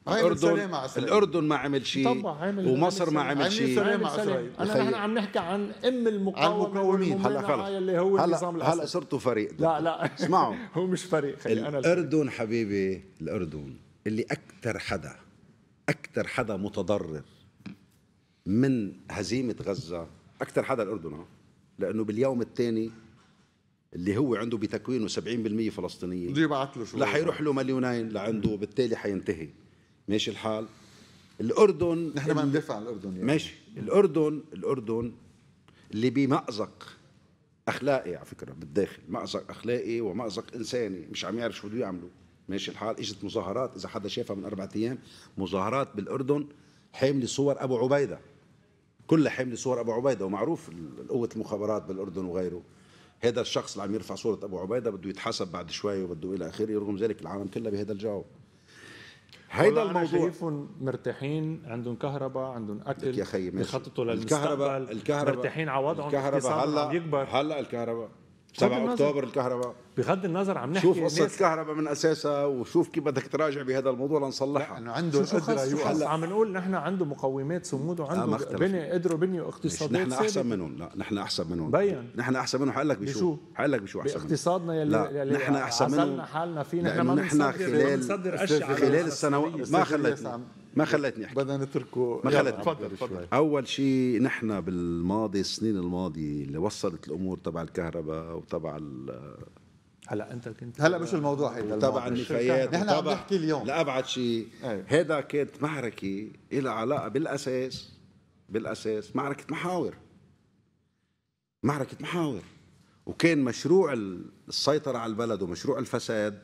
S1: الاردن مع الاردن ما عمل شيء طبعا عمل ومصر ما عمل شيء مع اسرائيل انا نحن
S3: عم نحكي عن
S2: ام المقاومه المقاومين هلا خلص اللي هو هلا هلا صرتوا
S1: فريق لا لا اسمعوا *laughs* هو مش فريق خلي انا الاردن حبيبي الاردن اللي اكثر حدا اكثر حدا متضرر من هزيمه غزه اكثر حدا الاردن لانه باليوم الثاني اللي هو عنده بتكوينه 70% فلسطينيه بده يبعث له شو رح يروح له مليونين لعنده وبالتالي حينتهي ماشي الحال الاردن نحن ما ندافع عن الاردن يعني. ماشي الاردن الاردن اللي بمأزق اخلاقي على فكره بالداخل مأزق اخلاقي ومأزق انساني مش عم يعرف شو بده يعملوا ماشي الحال اجت مظاهرات اذا حدا شافها من اربع ايام مظاهرات بالاردن حامله صور ابو عبيده كلها حامله صور ابو عبيده ومعروف قوه المخابرات بالاردن وغيره هذا الشخص اللي عم يرفع صوره ابو عبيده بده يتحاسب بعد شوي وبده الى اخره رغم ذلك العالم كلها بهذا الجو هيدا الموضوع شايفهم
S3: مرتاحين عندهم كهرباء عندهم اكل يا خيي للمستقبل الكهرباء الكهرباء مرتاحين على وضعهم الكهرباء هلا يكبر هلا الكهرباء 7 اكتوبر الكهرباء بغض النظر عم نحكي شوف قصه
S1: الكهرباء من اساسها وشوف كيف بدك تراجع بهذا الموضوع لنصلحها لانه عنده القدره هلا
S3: عم نقول نحن عنده مقومات صمود وعنده آه، بني قدروا بنيوا اقتصادات نحن احسن منهم لا
S1: نحن احسن منهم بين نحن احسن منهم حقلك بشو حقلك بشو احسن اقتصادنا يلي, لا. يلي نحن احسن منهم حالنا فيه نحن ما بنصدر خلال السنوات ما خليتنا
S2: ما خلتني احكي بدنا نتركه ما خلتني تفضل تفضل
S1: اول شيء نحن بالماضي السنين الماضيه اللي وصلت الامور تبع الكهرباء وتبع هلا انت كنت هلا مش
S2: الموضوع هيدا تبع النفايات نحن عم
S1: نحكي اليوم لابعد شيء أيوه. هيدا كانت معركه لها علاقه بالاساس بالاساس معركه محاور معركه محاور وكان مشروع السيطره على البلد ومشروع الفساد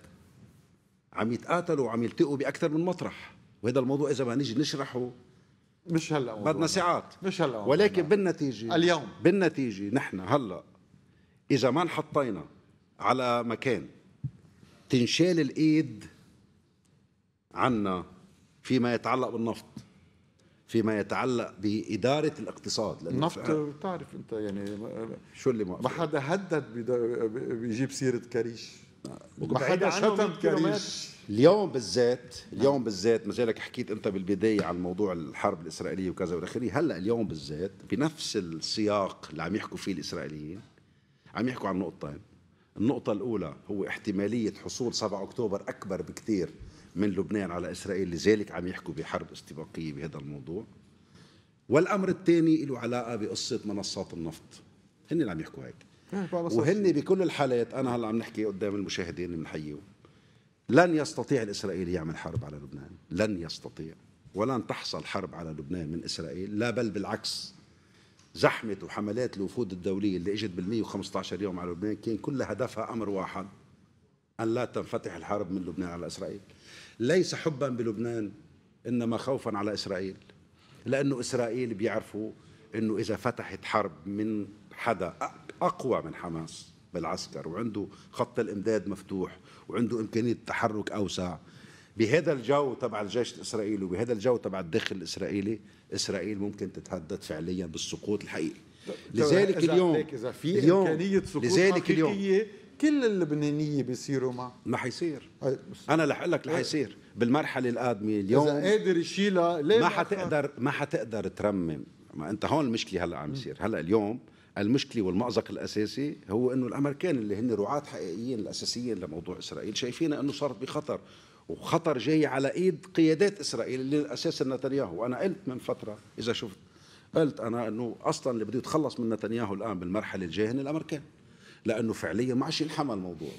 S1: عم يتقاتلوا وعم يلتقوا باكثر من مطرح وهذا الموضوع اذا ما نيجي نشرحه مش هلا بدنا ساعات
S2: مش هلا ولكن
S1: بالنتيجه اليوم بالنتيجه نحن هلا اذا ما انحطينا على مكان تنشال الايد عنا فيما يتعلق بالنفط فيما يتعلق بإدارة الاقتصاد النفط
S2: بتعرف أنت يعني شو اللي ما حدا هدد بيجيب سيرة كريش آه، ما حدا شتم كريش
S1: اليوم بالذات نعم. اليوم بالذات مازالك حكيت انت بالبدايه عن موضوع الحرب الاسرائيليه وكذا والى اخره هلا اليوم بالذات بنفس السياق اللي عم يحكوا فيه الاسرائيليين عم يحكوا عن نقطتين النقطة الأولى هو احتمالية حصول 7 أكتوبر أكبر بكثير من لبنان على إسرائيل لذلك عم يحكوا بحرب استباقية بهذا الموضوع والأمر الثاني له علاقة بقصة منصات النفط هن اللي عم يحكوا هيك إيه، وهن بكل الحالات أنا هلا عم نحكي قدام المشاهدين اللي بنحييهم لن يستطيع الإسرائيلي يعمل حرب على لبنان لن يستطيع ولن تحصل حرب على لبنان من إسرائيل لا بل بالعكس زحمة وحملات الوفود الدولية اللي اجت بال 115 يوم على لبنان كان كل هدفها أمر واحد أن لا تنفتح الحرب من لبنان على إسرائيل ليس حبا بلبنان إنما خوفا على إسرائيل لأنه إسرائيل بيعرفوا أنه إذا فتحت حرب من حدا أقوى من حماس بالعسكر وعنده خط الامداد مفتوح وعنده امكانيه تحرك اوسع بهذا الجو تبع الجيش الاسرائيلي وبهذا الجو تبع الداخل الاسرائيلي اسرائيل ممكن تتهدد فعليا بالسقوط الحقيقي
S2: لذلك إذا اليوم اذا في اليوم امكانيه سقوط لذلك اليوم كل اللبنانيه بيصيروا مع
S1: ما حيصير انا رح اقول لك رح إيه. يصير بالمرحله القادمه اليوم اذا قادر
S2: يشيلها
S1: ليه ما حتقدر ما حتقدر ترمم ما انت هون المشكله هلا عم يصير هلا اليوم المشكله والمأزق الاساسي هو انه الامريكان اللي هن رعاه حقيقيين الاساسيين لموضوع اسرائيل شايفين انه صارت بخطر وخطر جاي على ايد قيادات اسرائيل اللي اساسا نتنياهو وانا قلت من فتره اذا شفت قلت انا انه اصلا اللي بده يتخلص من نتنياهو الان بالمرحله الجايه هن الامريكان لانه فعليا ما عادش ينحمل الموضوع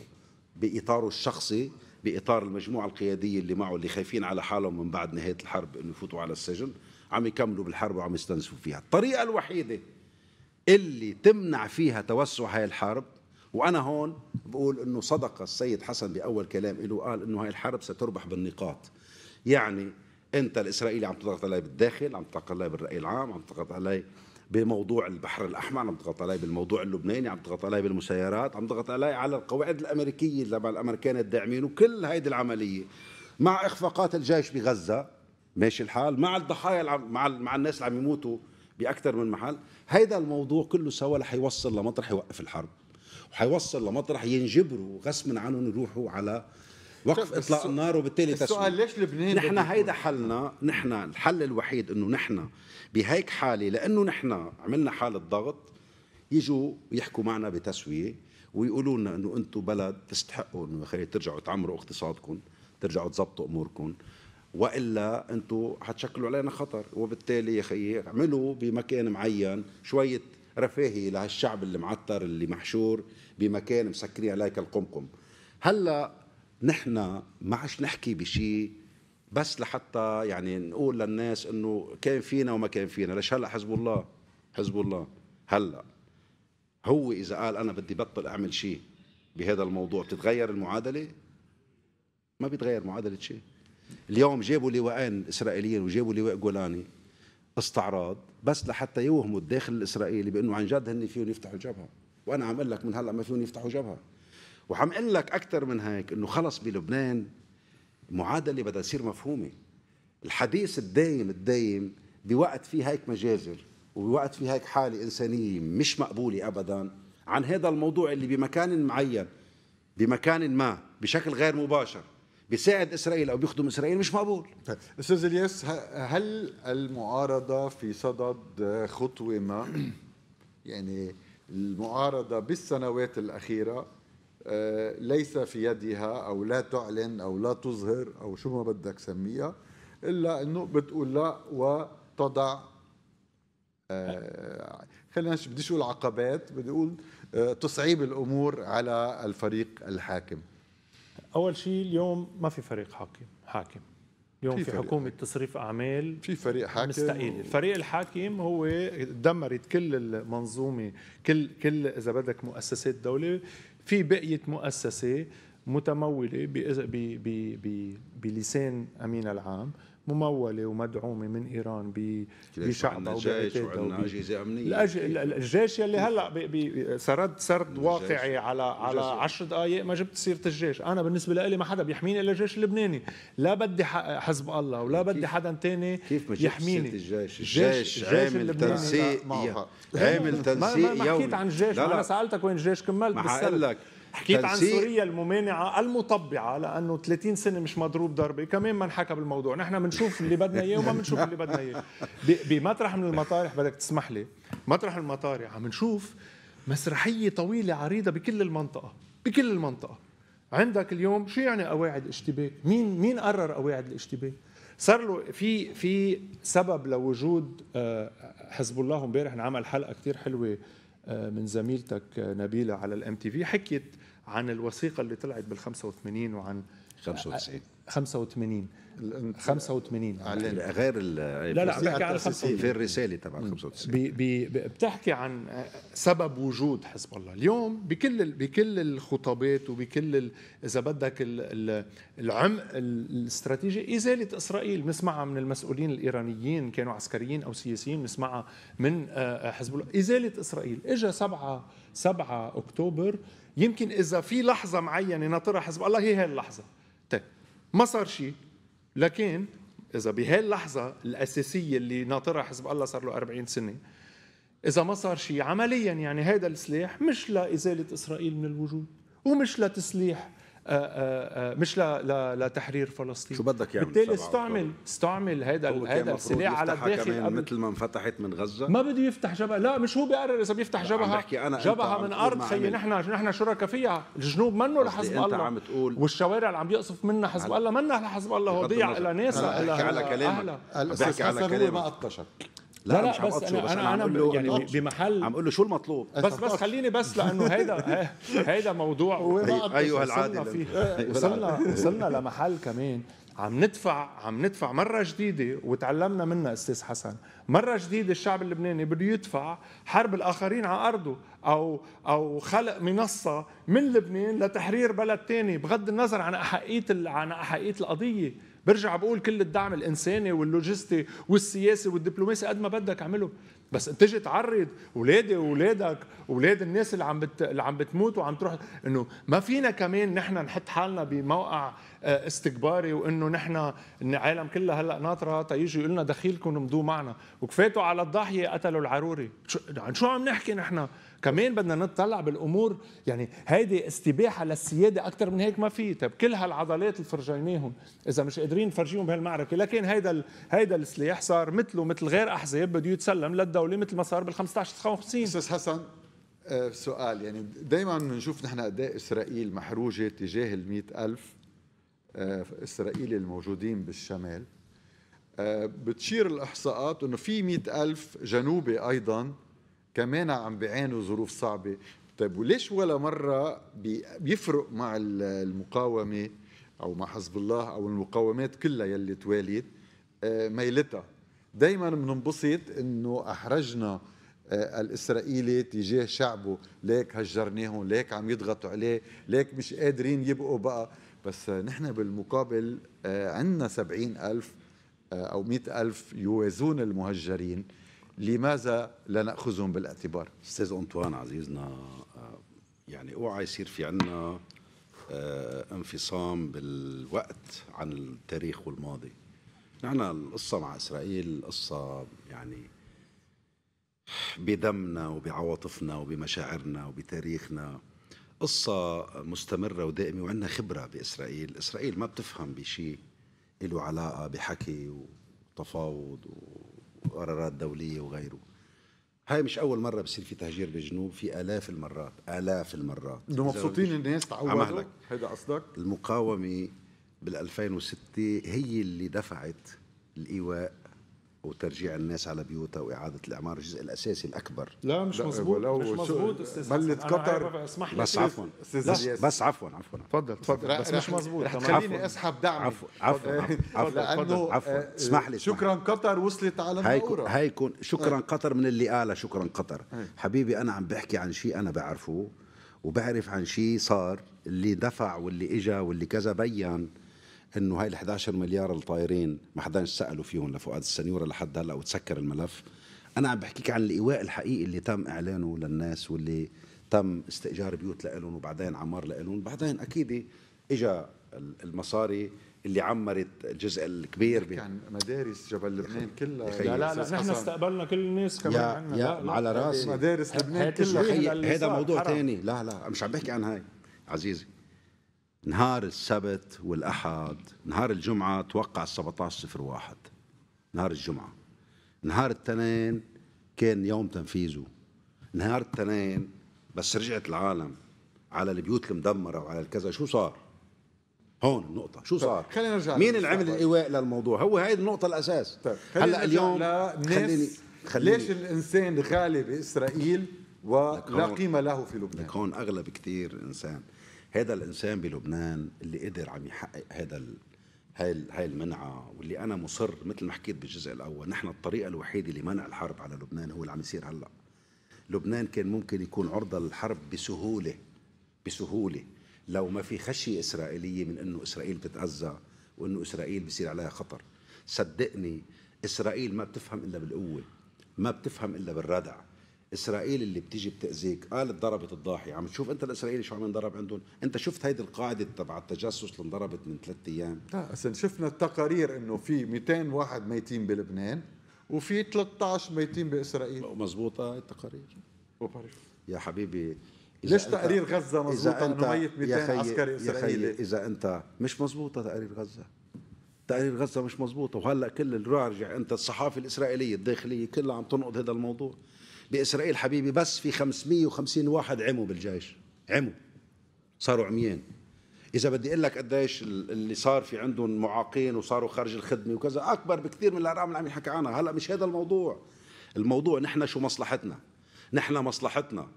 S1: باطاره الشخصي باطار المجموعه القياديه اللي معه اللي خايفين على حالهم من بعد نهايه الحرب انه يفوتوا على السجن عم يكملوا بالحرب وعم يستنزفوا فيها الطريقه الوحيده اللي تمنع فيها توسع هاي الحرب وانا هون بقول انه صدق السيد حسن باول كلام له قال انه هاي الحرب ستربح بالنقاط يعني انت الاسرائيلي عم تضغط علي بالداخل عم تضغط علي بالراي العام عم تضغط علي بموضوع البحر الاحمر عم تضغط علي بالموضوع اللبناني عم تضغط علي بالمسيرات عم تضغط علي على القواعد الامريكيه تبع الامريكان الداعمين وكل هيدي العمليه مع اخفاقات الجيش بغزه ماشي الحال مع الضحايا مع مع الناس اللي عم يموتوا باكثر من محل هيدا الموضوع كله سوا رح يوصل لمطرح يوقف الحرب وحيوصل لمطرح ينجبروا غصبا عنهم يروحوا على وقف اطلاق النار وبالتالي تسوية السؤال ليش لبنان نحن هيدا حلنا نحن الحل الوحيد انه نحن بهيك حاله لانه نحن عملنا حاله ضغط يجوا يحكوا معنا بتسويه ويقولوا لنا انه انتم بلد تستحقوا انه يا ترجعوا تعمروا اقتصادكم ترجعوا تظبطوا اموركم والا انتم حتشكلوا علينا خطر وبالتالي يا خيي اعملوا بمكان معين شويه رفاهيه لهالشعب اللي معطر اللي محشور بمكان مسكرين عليك القمقم هلا نحن ما عادش نحكي بشيء بس لحتى يعني نقول للناس انه كان فينا وما كان فينا ليش هلا حزب الله حزب الله هلا هو اذا قال انا بدي بطل اعمل شيء بهذا الموضوع بتتغير المعادله ما بيتغير معادله شيء اليوم جابوا لواءين اسرائيليين وجابوا لواء جولاني استعراض بس لحتى يوهموا الداخل الاسرائيلي بانه عن جد هن فيهم يفتحوا جبهه وانا عم اقول لك من هلا ما فيهم يفتحوا جبهه وعم اقول لك اكثر من هيك انه خلص بلبنان المعادله بدها تصير مفهومه الحديث الدايم الدايم بوقت في هيك مجازر وبوقت في هيك حاله انسانيه مش مقبوله ابدا عن هذا الموضوع اللي بمكان معين بمكان ما
S2: بشكل غير مباشر بيساعد اسرائيل او بيخدم اسرائيل مش مقبول طيب، استاذ الياس هل المعارضه في صدد خطوه ما *clears throat* يعني المعارضه بالسنوات الاخيره آه، ليس في يدها او لا تعلن او لا تظهر او شو ما بدك سميها الا انه بتقول لا وتضع آه، خلينا بديش اقول عقبات بدي اقول آه، تصعيب الامور على الفريق الحاكم اول شيء اليوم ما في فريق حاكم حاكم اليوم في, في حكومه
S3: حاكم. تصريف اعمال في فريق حاكم مستقيل الفريق الحاكم هو دمرت كل المنظومه كل كل اذا بدك مؤسسات دوله في بقيه مؤسسه متموله بلسان امين العام مموله ومدعومه من ايران بشعبها الجيش وعندنا اجهزه امنيه الجيش يلي هلا سرد سرد واقعي على على عشر دقائق ما جبت سيره الجيش، انا بالنسبه لي ما حدا بيحميني الا الجيش اللبناني، لا بدي حزب الله ولا بدي حدا تاني
S1: كيف ما يحميني الجيش؟ الجيش عامل تنسيق عامل *laughs* تنسيق يومي ما حكيت عن الجيش انا سالتك
S3: وين الجيش كملت ما لك حكيت عن سوريا الممانعه المطبعه لانه 30 سنه مش مضروب ضربه كمان ما انحكى بالموضوع نحن بنشوف اللي بدنا اياه وما بنشوف اللي بدنا اياه بمطرح من المطارح بدك تسمح لي مطرح من المطارح عم نشوف مسرحيه طويله عريضه بكل المنطقه بكل المنطقه عندك اليوم شو يعني قواعد اشتباك مين مين قرر قواعد الاشتباك صار له في في سبب لوجود آه، حزب الله امبارح انعمل حلقه كثير حلوه من زميلتك نبيله على الام تي في حكيت عن الوثيقه اللي طلعت بال 85 وعن 95 85 85 على غير لا لا بحكي عن 95 في الرساله تبع 95 بي بي بتحكي عن آه، سبب وجود حزب الله اليوم بكل بكل الخطابات وبكل اذا بدك العمق الاستراتيجي ازاله اسرائيل بنسمعها من المسؤولين الايرانيين كانوا عسكريين او سياسيين بنسمعها من آه، آه، حزب الله ازاله اسرائيل اجى 7 7 اكتوبر يمكن اذا في لحظه معينه ناطرها حزب الله هي هي اللحظه ما صار شيء لكن اذا بهاللحظه الاساسيه اللي ناطرها حزب الله صار له 40 سنه اذا ما صار شيء عمليا يعني هذا السلاح مش لازاله اسرائيل من الوجود ومش لتسليح آه، آه، آه، مش لتحرير فلسطين شو بدك يعمل بالتالي استعمل استعمل هذا هذا السلاح على الداخل مثل
S1: ما انفتحت من غزه ما
S3: بده يفتح جبهه لا مش هو بيقرر اذا بيفتح جبهه أنا جبهه من ارض خيي نحن نحن شركاء فيها الجنوب منه لحزب الله عم تقول والشوارع اللي عم يقصف منا حزب الله منا لحزب الله وضيع الى ناسا على كلامك
S2: بحكي على كلامك ما قطشك لا, لا, لا مش عم بس انا, أنا, أنا يعني أطلع. يعني
S1: بمحل عم اقول له شو المطلوب بس بس خليني بس لانه هيدا *laughs* هيدا موضوع ايوه العادي
S2: وصلنا وصلنا
S3: لمحل كمان عم ندفع عم ندفع مره جديده وتعلمنا منها استاذ حسن مره جديده الشعب اللبناني بده يدفع حرب الاخرين على ارضه او او خلق منصه من لبنان لتحرير بلد ثاني بغض النظر عن احقيه عن احقيه القضيه برجع بقول كل الدعم الانساني واللوجستي والسياسي والدبلوماسي قد ما بدك اعمله بس تجي تعرض اولادي واولادك اولاد الناس اللي عم بت... اللي عم بتموت وعم تروح انه ما فينا كمان نحن نحط حالنا بموقع آه، استكباري وانه نحن العالم كلها هلا ناطره تيجي يقول لنا دخيلكم امضوا معنا وكفيتوا على الضاحيه قتلوا العروري شو, شو عم نحكي نحن كمان بدنا نطلع بالامور يعني هيدي استباحه للسياده اكثر من هيك ما في طيب كل هالعضلات اللي فرجيناهم اذا مش قادرين نفرجيهم بهالمعركه لكن هيدا ال... هيدا السلاح صار مثله مثل غير احزاب بده يتسلم للدوله مثل ما صار بال 15 59 استاذ حسن
S2: أه سؤال يعني دائما بنشوف نحن قد ايه اسرائيل محروجه تجاه ال 100000 أه اسرائيلي الموجودين بالشمال أه بتشير الاحصاءات انه في 100000 جنوبي ايضا كمان عم بيعانوا ظروف صعبه طيب وليش ولا مره بيفرق مع المقاومه او مع حزب الله او المقاومات كلها يلي تواليت آه، ميلتها دائما بننبسط انه احرجنا آه، الاسرائيلي تجاه شعبه ليك هجرناهم ليك عم يضغطوا عليه ليك مش قادرين يبقوا بقى بس نحن بالمقابل آه، عندنا سبعين ألف أو مئة ألف يوازون المهجرين لماذا لا ناخذهم بالاعتبار؟ استاذ انطوان عزيزنا آه، يعني اوعى يصير في عندنا آه،
S1: انفصام بالوقت عن التاريخ والماضي نحن القصة مع إسرائيل قصة يعني بدمنا وبعواطفنا وبمشاعرنا وبتاريخنا قصة مستمرة ودائمة وعندنا خبرة بإسرائيل إسرائيل ما بتفهم بشيء له علاقة بحكي وتفاوض قرارات دوليه وغيره هاي مش اول مره بصير في تهجير بالجنوب في الاف المرات الاف المرات انه مبسوطين الناس تعودوا هيدا قصدك المقاومه بال2006 هي اللي دفعت الايواء وترجيع الناس على بيوتها واعاده الاعمار الجزء الاساسي الاكبر لا مش مزبوط مش
S2: مزبوط استاذ بلد قطر اسمح لي بس عفوا بس, عفوا عفوا تفضل تفضل بس مش مزبوط خليني اسحب دعم عفوا عفوا عفوا عفوا آه، اسمح لي شكرا قطر وصلت على هاي هيكون شكرا آه.
S1: قطر من اللي قال شكرا قطر آه. حبيبي انا عم بحكي عن شيء انا بعرفه وبعرف عن شيء صار اللي دفع واللي اجى واللي كذا بين انه هاي ال 11 مليار الطائرين ما حداش سالوا فيهم لفؤاد السنيوره لحد هلا وتسكر الملف انا عم بحكيك عن الايواء الحقيقي اللي تم اعلانه للناس واللي تم استئجار بيوت لهم وبعدين عمار لهم بعدين اكيد اجى المصاري اللي عمرت الجزء الكبير بي... عن مدارس جبل لبنان كلها لا لا لا نحن
S3: استقبلنا كل الناس كمان يا عندنا يا لا لا على راسي مدارس لبنان كلها هذا موضوع ثاني
S1: لا لا مش عم بحكي عن هاي عزيزي نهار السبت والأحد نهار الجمعة توقع ال 17 01 نهار الجمعة نهار التنين كان يوم تنفيذه نهار التنين بس رجعت العالم على البيوت المدمرة وعلى الكذا شو صار هون النقطة شو طيب، صار خلينا نرجع مين اللي عمل الإيواء للموضوع هو هاي النقطة الأساس طيب. هلا اليوم خليني خليني ليش
S2: الإنسان غالي بإسرائيل ولا قيمة له في لبنان لك
S1: هون أغلب كثير إنسان هذا الانسان بلبنان اللي قدر عم يحقق هذا هاي هاي المنعه واللي انا مصر مثل ما حكيت بالجزء الاول نحن الطريقه الوحيده لمنع الحرب على لبنان هو اللي عم يصير هلا لبنان كان ممكن يكون عرضه للحرب بسهوله بسهوله لو ما في خشيه اسرائيليه من انه اسرائيل بتتاذى وانه اسرائيل بصير عليها خطر صدقني اسرائيل ما بتفهم الا بالقوه ما بتفهم الا بالردع اسرائيل اللي بتيجي بتاذيك قالت ضربت الضاحيه عم تشوف انت الاسرائيلي شو عم ينضرب عندهم انت شفت هيدي القاعده تبع التجسس
S2: اللي انضربت من ثلاث ايام لا اصل شفنا التقارير انه في 200 واحد ميتين بلبنان وفي 13 ميتين باسرائيل مزبوطه التقارير
S1: يا حبيبي ليش تقرير غزه مزبوطه انه ميت 200 عسكري اسرائيلي اذا انت مش مزبوطه تقرير غزه تقرير غزه مش مزبوطه وهلا كل الراجع انت الصحافه الاسرائيليه الداخليه كلها عم تنقض هذا الموضوع باسرائيل حبيبي بس في 550 واحد عموا بالجيش عموا صاروا عميان اذا بدي اقول لك قديش اللي صار في عندهم معاقين وصاروا خارج الخدمه وكذا اكبر بكثير من الارقام اللي عم ينحكى عنها هلا مش هذا الموضوع الموضوع نحن شو مصلحتنا نحن مصلحتنا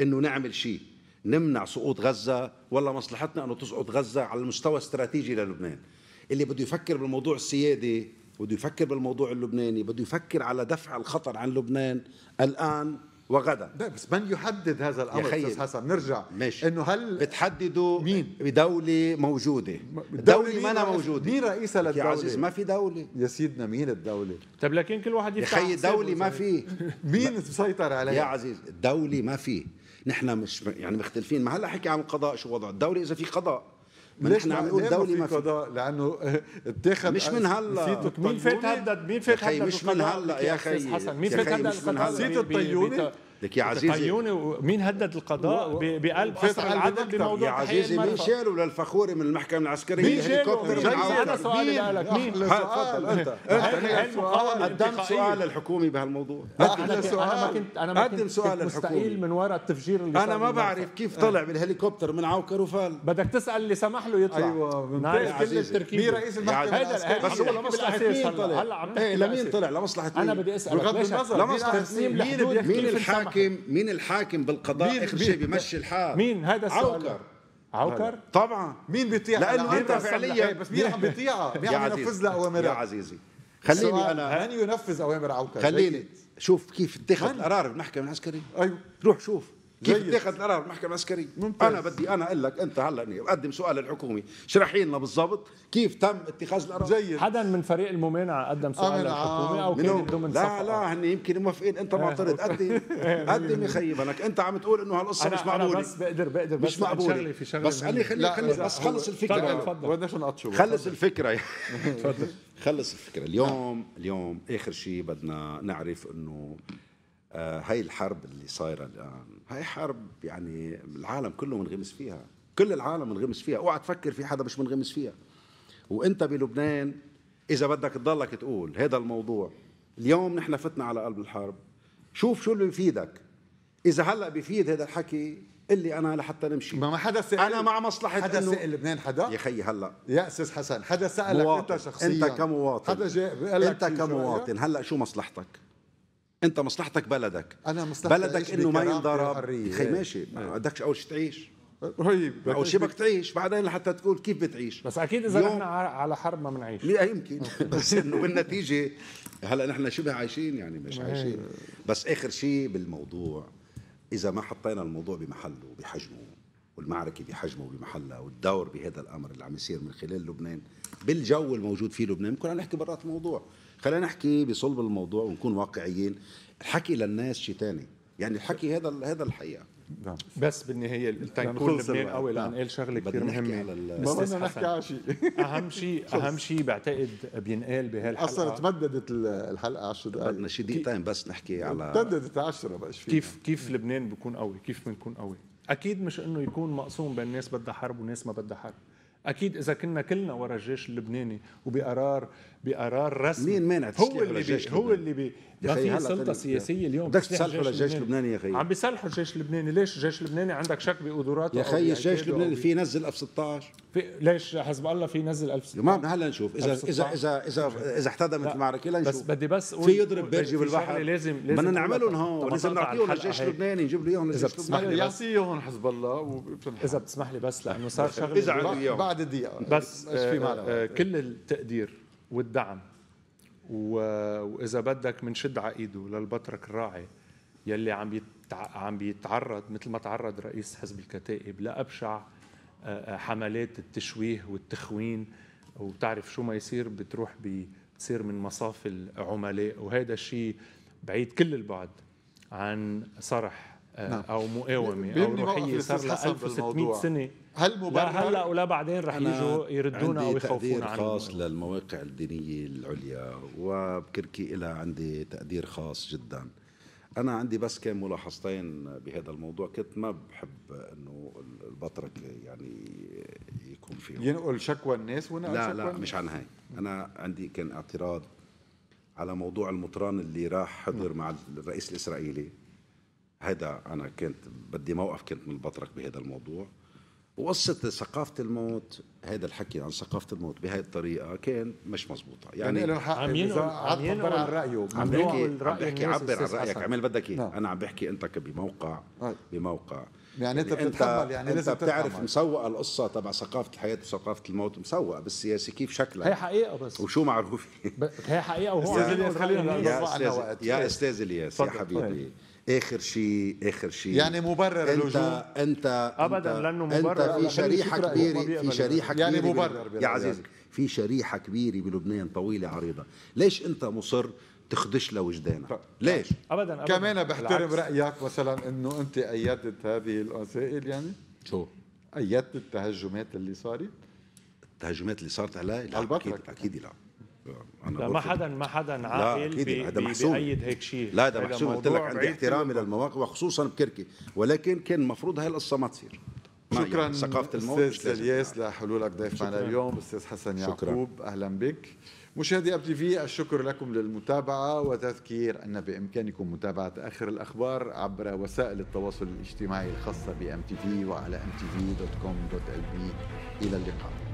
S1: انه نعمل شيء نمنع سقوط غزه ولا مصلحتنا انه تسقط غزه على المستوى الاستراتيجي للبنان اللي بده يفكر بالموضوع السيادي بده يفكر بالموضوع اللبناني بده يفكر على دفع الخطر عن لبنان الآن وغدا بس من
S2: يحدد هذا الامر استاذ حسن نرجع ماشي انه هل بتحددوا مين بدوله موجوده دولة ما انا موجوده مين رئيسها للدوله يا عزيز ما في دوله يا سيدنا مين الدوله
S1: طب
S3: لكن كل واحد يفتح يا دوله ما في
S1: *laughs* مين مسيطر عليها
S2: يا عزيز الدوله ما
S1: في نحن مش يعني مختلفين ما هلا حكي عن القضاء شو وضع الدوله اذا في قضاء ليش عم نقول دولي
S2: ما في قضاء لانه اتخذ مش من هلا مين فات هدد مين فات هدد مش من هلا يا اخي حسن مين فات هدد القضاء الطيونه لك يا عزيزي مين
S3: ومين هدد القضاء بقلب قصر العدل بموضوع يا عزيزي مين شالوا
S1: للفخوري من المحكمه العسكريه مين هليكوبتر انا سؤالي لك مين تفضل انت قدم سؤال للحكومه بهالموضوع قدم سؤال انا ما كنت انا ما كنت سؤال مستقيل
S3: من وراء التفجير اللي انا ما بعرف كيف طلع بالهليكوبتر من عوكر وفال بدك تسال اللي سمح له يطلع
S1: ايوه نايس كل التركيب مين رئيس المحكمه هذا بس هو لمصلحه مين طلع هلا إيه، لمين طلع لمصلحه مين انا بدي اسالك بغض النظر لمصلحه مين مين الحاكم الحاكم مين الحاكم بالقضاء اخر شيء بيمشي الحال مين هذا السؤال عوكر عوكر طبعا مين بيطيع لانه انت فعليا بس مين عم بيطيعها مين عم *laughs* ينفذ لها اوامرها يا عزيزي خليني انا من
S2: ينفذ اوامر عوكر خليني شوف كيف اتخذ القرار من العسكريه ايوه روح شوف
S1: كيف اتخذ القرار المحكمه العسكريه ممتاز. انا بدي انا اقول لك انت هلا اني اقدم سؤال للحكومه شرحي لنا بالضبط كيف تم اتخاذ القرار جيد حدا من فريق الممانعه قدم سؤال للحكومه او كان ضمن لا لا هن يمكن موافقين انت معترض إيه، قدم *laughs* قدم يا خيي انت عم تقول انه هالقصه مش معقوله بس بقدر بقدر بس مش معقوله في شغله بس خلي خلي خلي بس خلص الفكره
S2: بدناش خلص الفكره *laughs* تفضل
S1: خلص الفكره اليوم اليوم اخر شيء بدنا نعرف انه آه، هاي الحرب اللي صايره الان هاي حرب يعني العالم كله منغمس فيها كل العالم منغمس فيها اوعى تفكر في حدا مش منغمس فيها وانت بلبنان اذا بدك تضلك تقول هذا الموضوع اليوم نحن فتنا على قلب الحرب شوف شو اللي بيفيدك اذا هلا
S2: بيفيد هذا الحكي اللي انا لحتى نمشي ما حدا سأل انا مع مصلحه حدا سأل لبنان حدا يا خيي هلا يا استاذ حسن حدا سألك مواطن. انت شخصيا انت كمواطن حدا جاي انت كمواطن
S1: هلا شو مصلحتك انت مصلحتك بلدك انا
S2: مصلحتي بلدك انه ما ينضرب
S1: خي ماشي ما إيه. بدكش اول شيء تعيش رهيب اول شيء بدك تعيش بعدين لحتى تقول كيف بتعيش بس اكيد اذا نحن
S3: على حرب ما بنعيش
S1: يمكن *laughs* بس انه بالنتيجه هلا نحن شبه عايشين يعني مش إيه. عايشين بس اخر شيء بالموضوع اذا ما حطينا الموضوع بمحله بحجمه والمعركة بحجمه وبمحلها والدور بهذا الأمر اللي عم يصير من خلال لبنان بالجو الموجود فيه لبنان كنا نحكي برات الموضوع خلينا نحكي بصلب الموضوع ونكون واقعيين الحكي للناس شيء ثاني يعني الحكي هذا هذا الحقيقه
S3: نعم. بس بالنهايه التنكون لبنان قوي لنقل
S1: شغله
S2: كثير مهمه
S3: ما بدنا نحكي على شيء اهم شيء *laughs* اهم شيء بعتقد بينقال بهالحلقه اصلا
S2: تمددت الحلقه
S1: 10 دقائق بدنا شيء دقيقتين بس نحكي
S3: على تمددت 10 بقى كيف كيف لبنان بيكون قوي كيف بنكون قوي اكيد مش انه يكون مقسوم بين ناس بدها حرب وناس ما بدها حرب اكيد اذا كنا كلنا ورا الجيش اللبناني وبقرار بقرار رسمي مين مانع هو اللي بي هو اللي بي ما في سلطه سياسيه اليوم بدك تصلحوا للجيش اللبناني يا خيي عم بيصلحوا الجيش اللبناني ليش الجيش اللبناني عندك شك بقدراته يا خيي الجيش اللبناني في
S1: ينزل اف 16 في ليش حزب الله في ينزل 16 ما هلا نشوف اذا اذا اذا اذا اذا احتدمت المعركه لنشوف بس بدي بس اقول في يضرب برجي بالبحر لازم لازم بدنا نعملهم هون لازم نعطيهم للجيش اللبناني نجيب له اياهم اذا بتسمح لي
S3: يعطيهم حزب الله اذا بتسمح لي بس لانه صار شغله اذا بعد الدقيقه بس في كل التقدير والدعم واذا بدك بنشد على ايده للبطرك الراعي يلي عم عم بيتعرض مثل ما تعرض رئيس حزب الكتائب لابشع حملات التشويه والتخوين وبتعرف شو ما يصير بتروح بتصير من مصاف العملاء وهذا الشيء بعيد كل البعد عن صرح نعم. او مقاومه او روحيه صار لها 1600 سنه هل مبرر لا هلا ولا بعدين رح يجوا يردونا او يخوفونا عندي خاص
S1: عنه. للمواقع الدينيه العليا وبكركي لها عندي تقدير خاص جدا انا عندي بس كان ملاحظتين بهذا الموضوع كنت ما بحب انه البطرك يعني يكون فيه ينقل
S2: شكوى الناس ونقل لا شكوى لا الناس. مش عن هاي
S1: انا عندي كان اعتراض على موضوع المطران اللي راح حضر نعم. مع الرئيس الاسرائيلي هذا انا كنت بدي موقف كنت من منبطرك بهذا الموضوع وقصة ثقافة الموت هذا الحكي عن ثقافة الموت بهذه الطريقة كان مش مزبوطة يعني له يعني حق عم ينقل عم عن رأيه عم بحكي عم بحكي عبر عن رأيك عمل بدك إيه أنا عم بحكي أنت بموقع طيب. بموقع يعني يعني انت بتتحمل يعني انت بتعرف مسوق القصه تبع ثقافه الحياه وثقافه الموت مسوق بالسياسه كيف شكلها هي حقيقه بس وشو معروفة هي حقيقه وهو خلينا يا إيه. استاذ الياس يا حبيبي طيب. اخر شيء اخر شيء يعني مبرر انت اللجوء انت ابدا لانه مبرر انت في شريحه كبيره في شريحه يعني كبيره يعني مبرر يا عزيزي في شريحه كبيره بلبنان طويله عريضه ليش انت مصر تخدش لوجدانك
S2: ليش ابدا ابدا كمان بحترم رايك مثلا انه انت ايدت هذه الوسائل يعني شو ايدت التهجمات اللي صارت التهجمات اللي صارت علي لا اكيد اكيد لا انا لا ما
S3: حدا ما حدا عاقل
S1: بيأيد هيك شيء لا ده محسوم قلت لك عندي احترامي للمواقف وخصوصا بكركي ولكن كان المفروض هاي القصه ما تصير يعني شكرا يعني ثقافه الموت استاذ
S2: الياس لحلولك ضيف معنا اليوم استاذ حسن يعقوب اهلا بك مشاهدي اب تي في الشكر لكم للمتابعه وتذكير ان بامكانكم متابعه اخر الاخبار عبر وسائل التواصل الاجتماعي الخاصه بام تي في وعلى ام تي في دوت كوم دوت ال بي الى اللقاء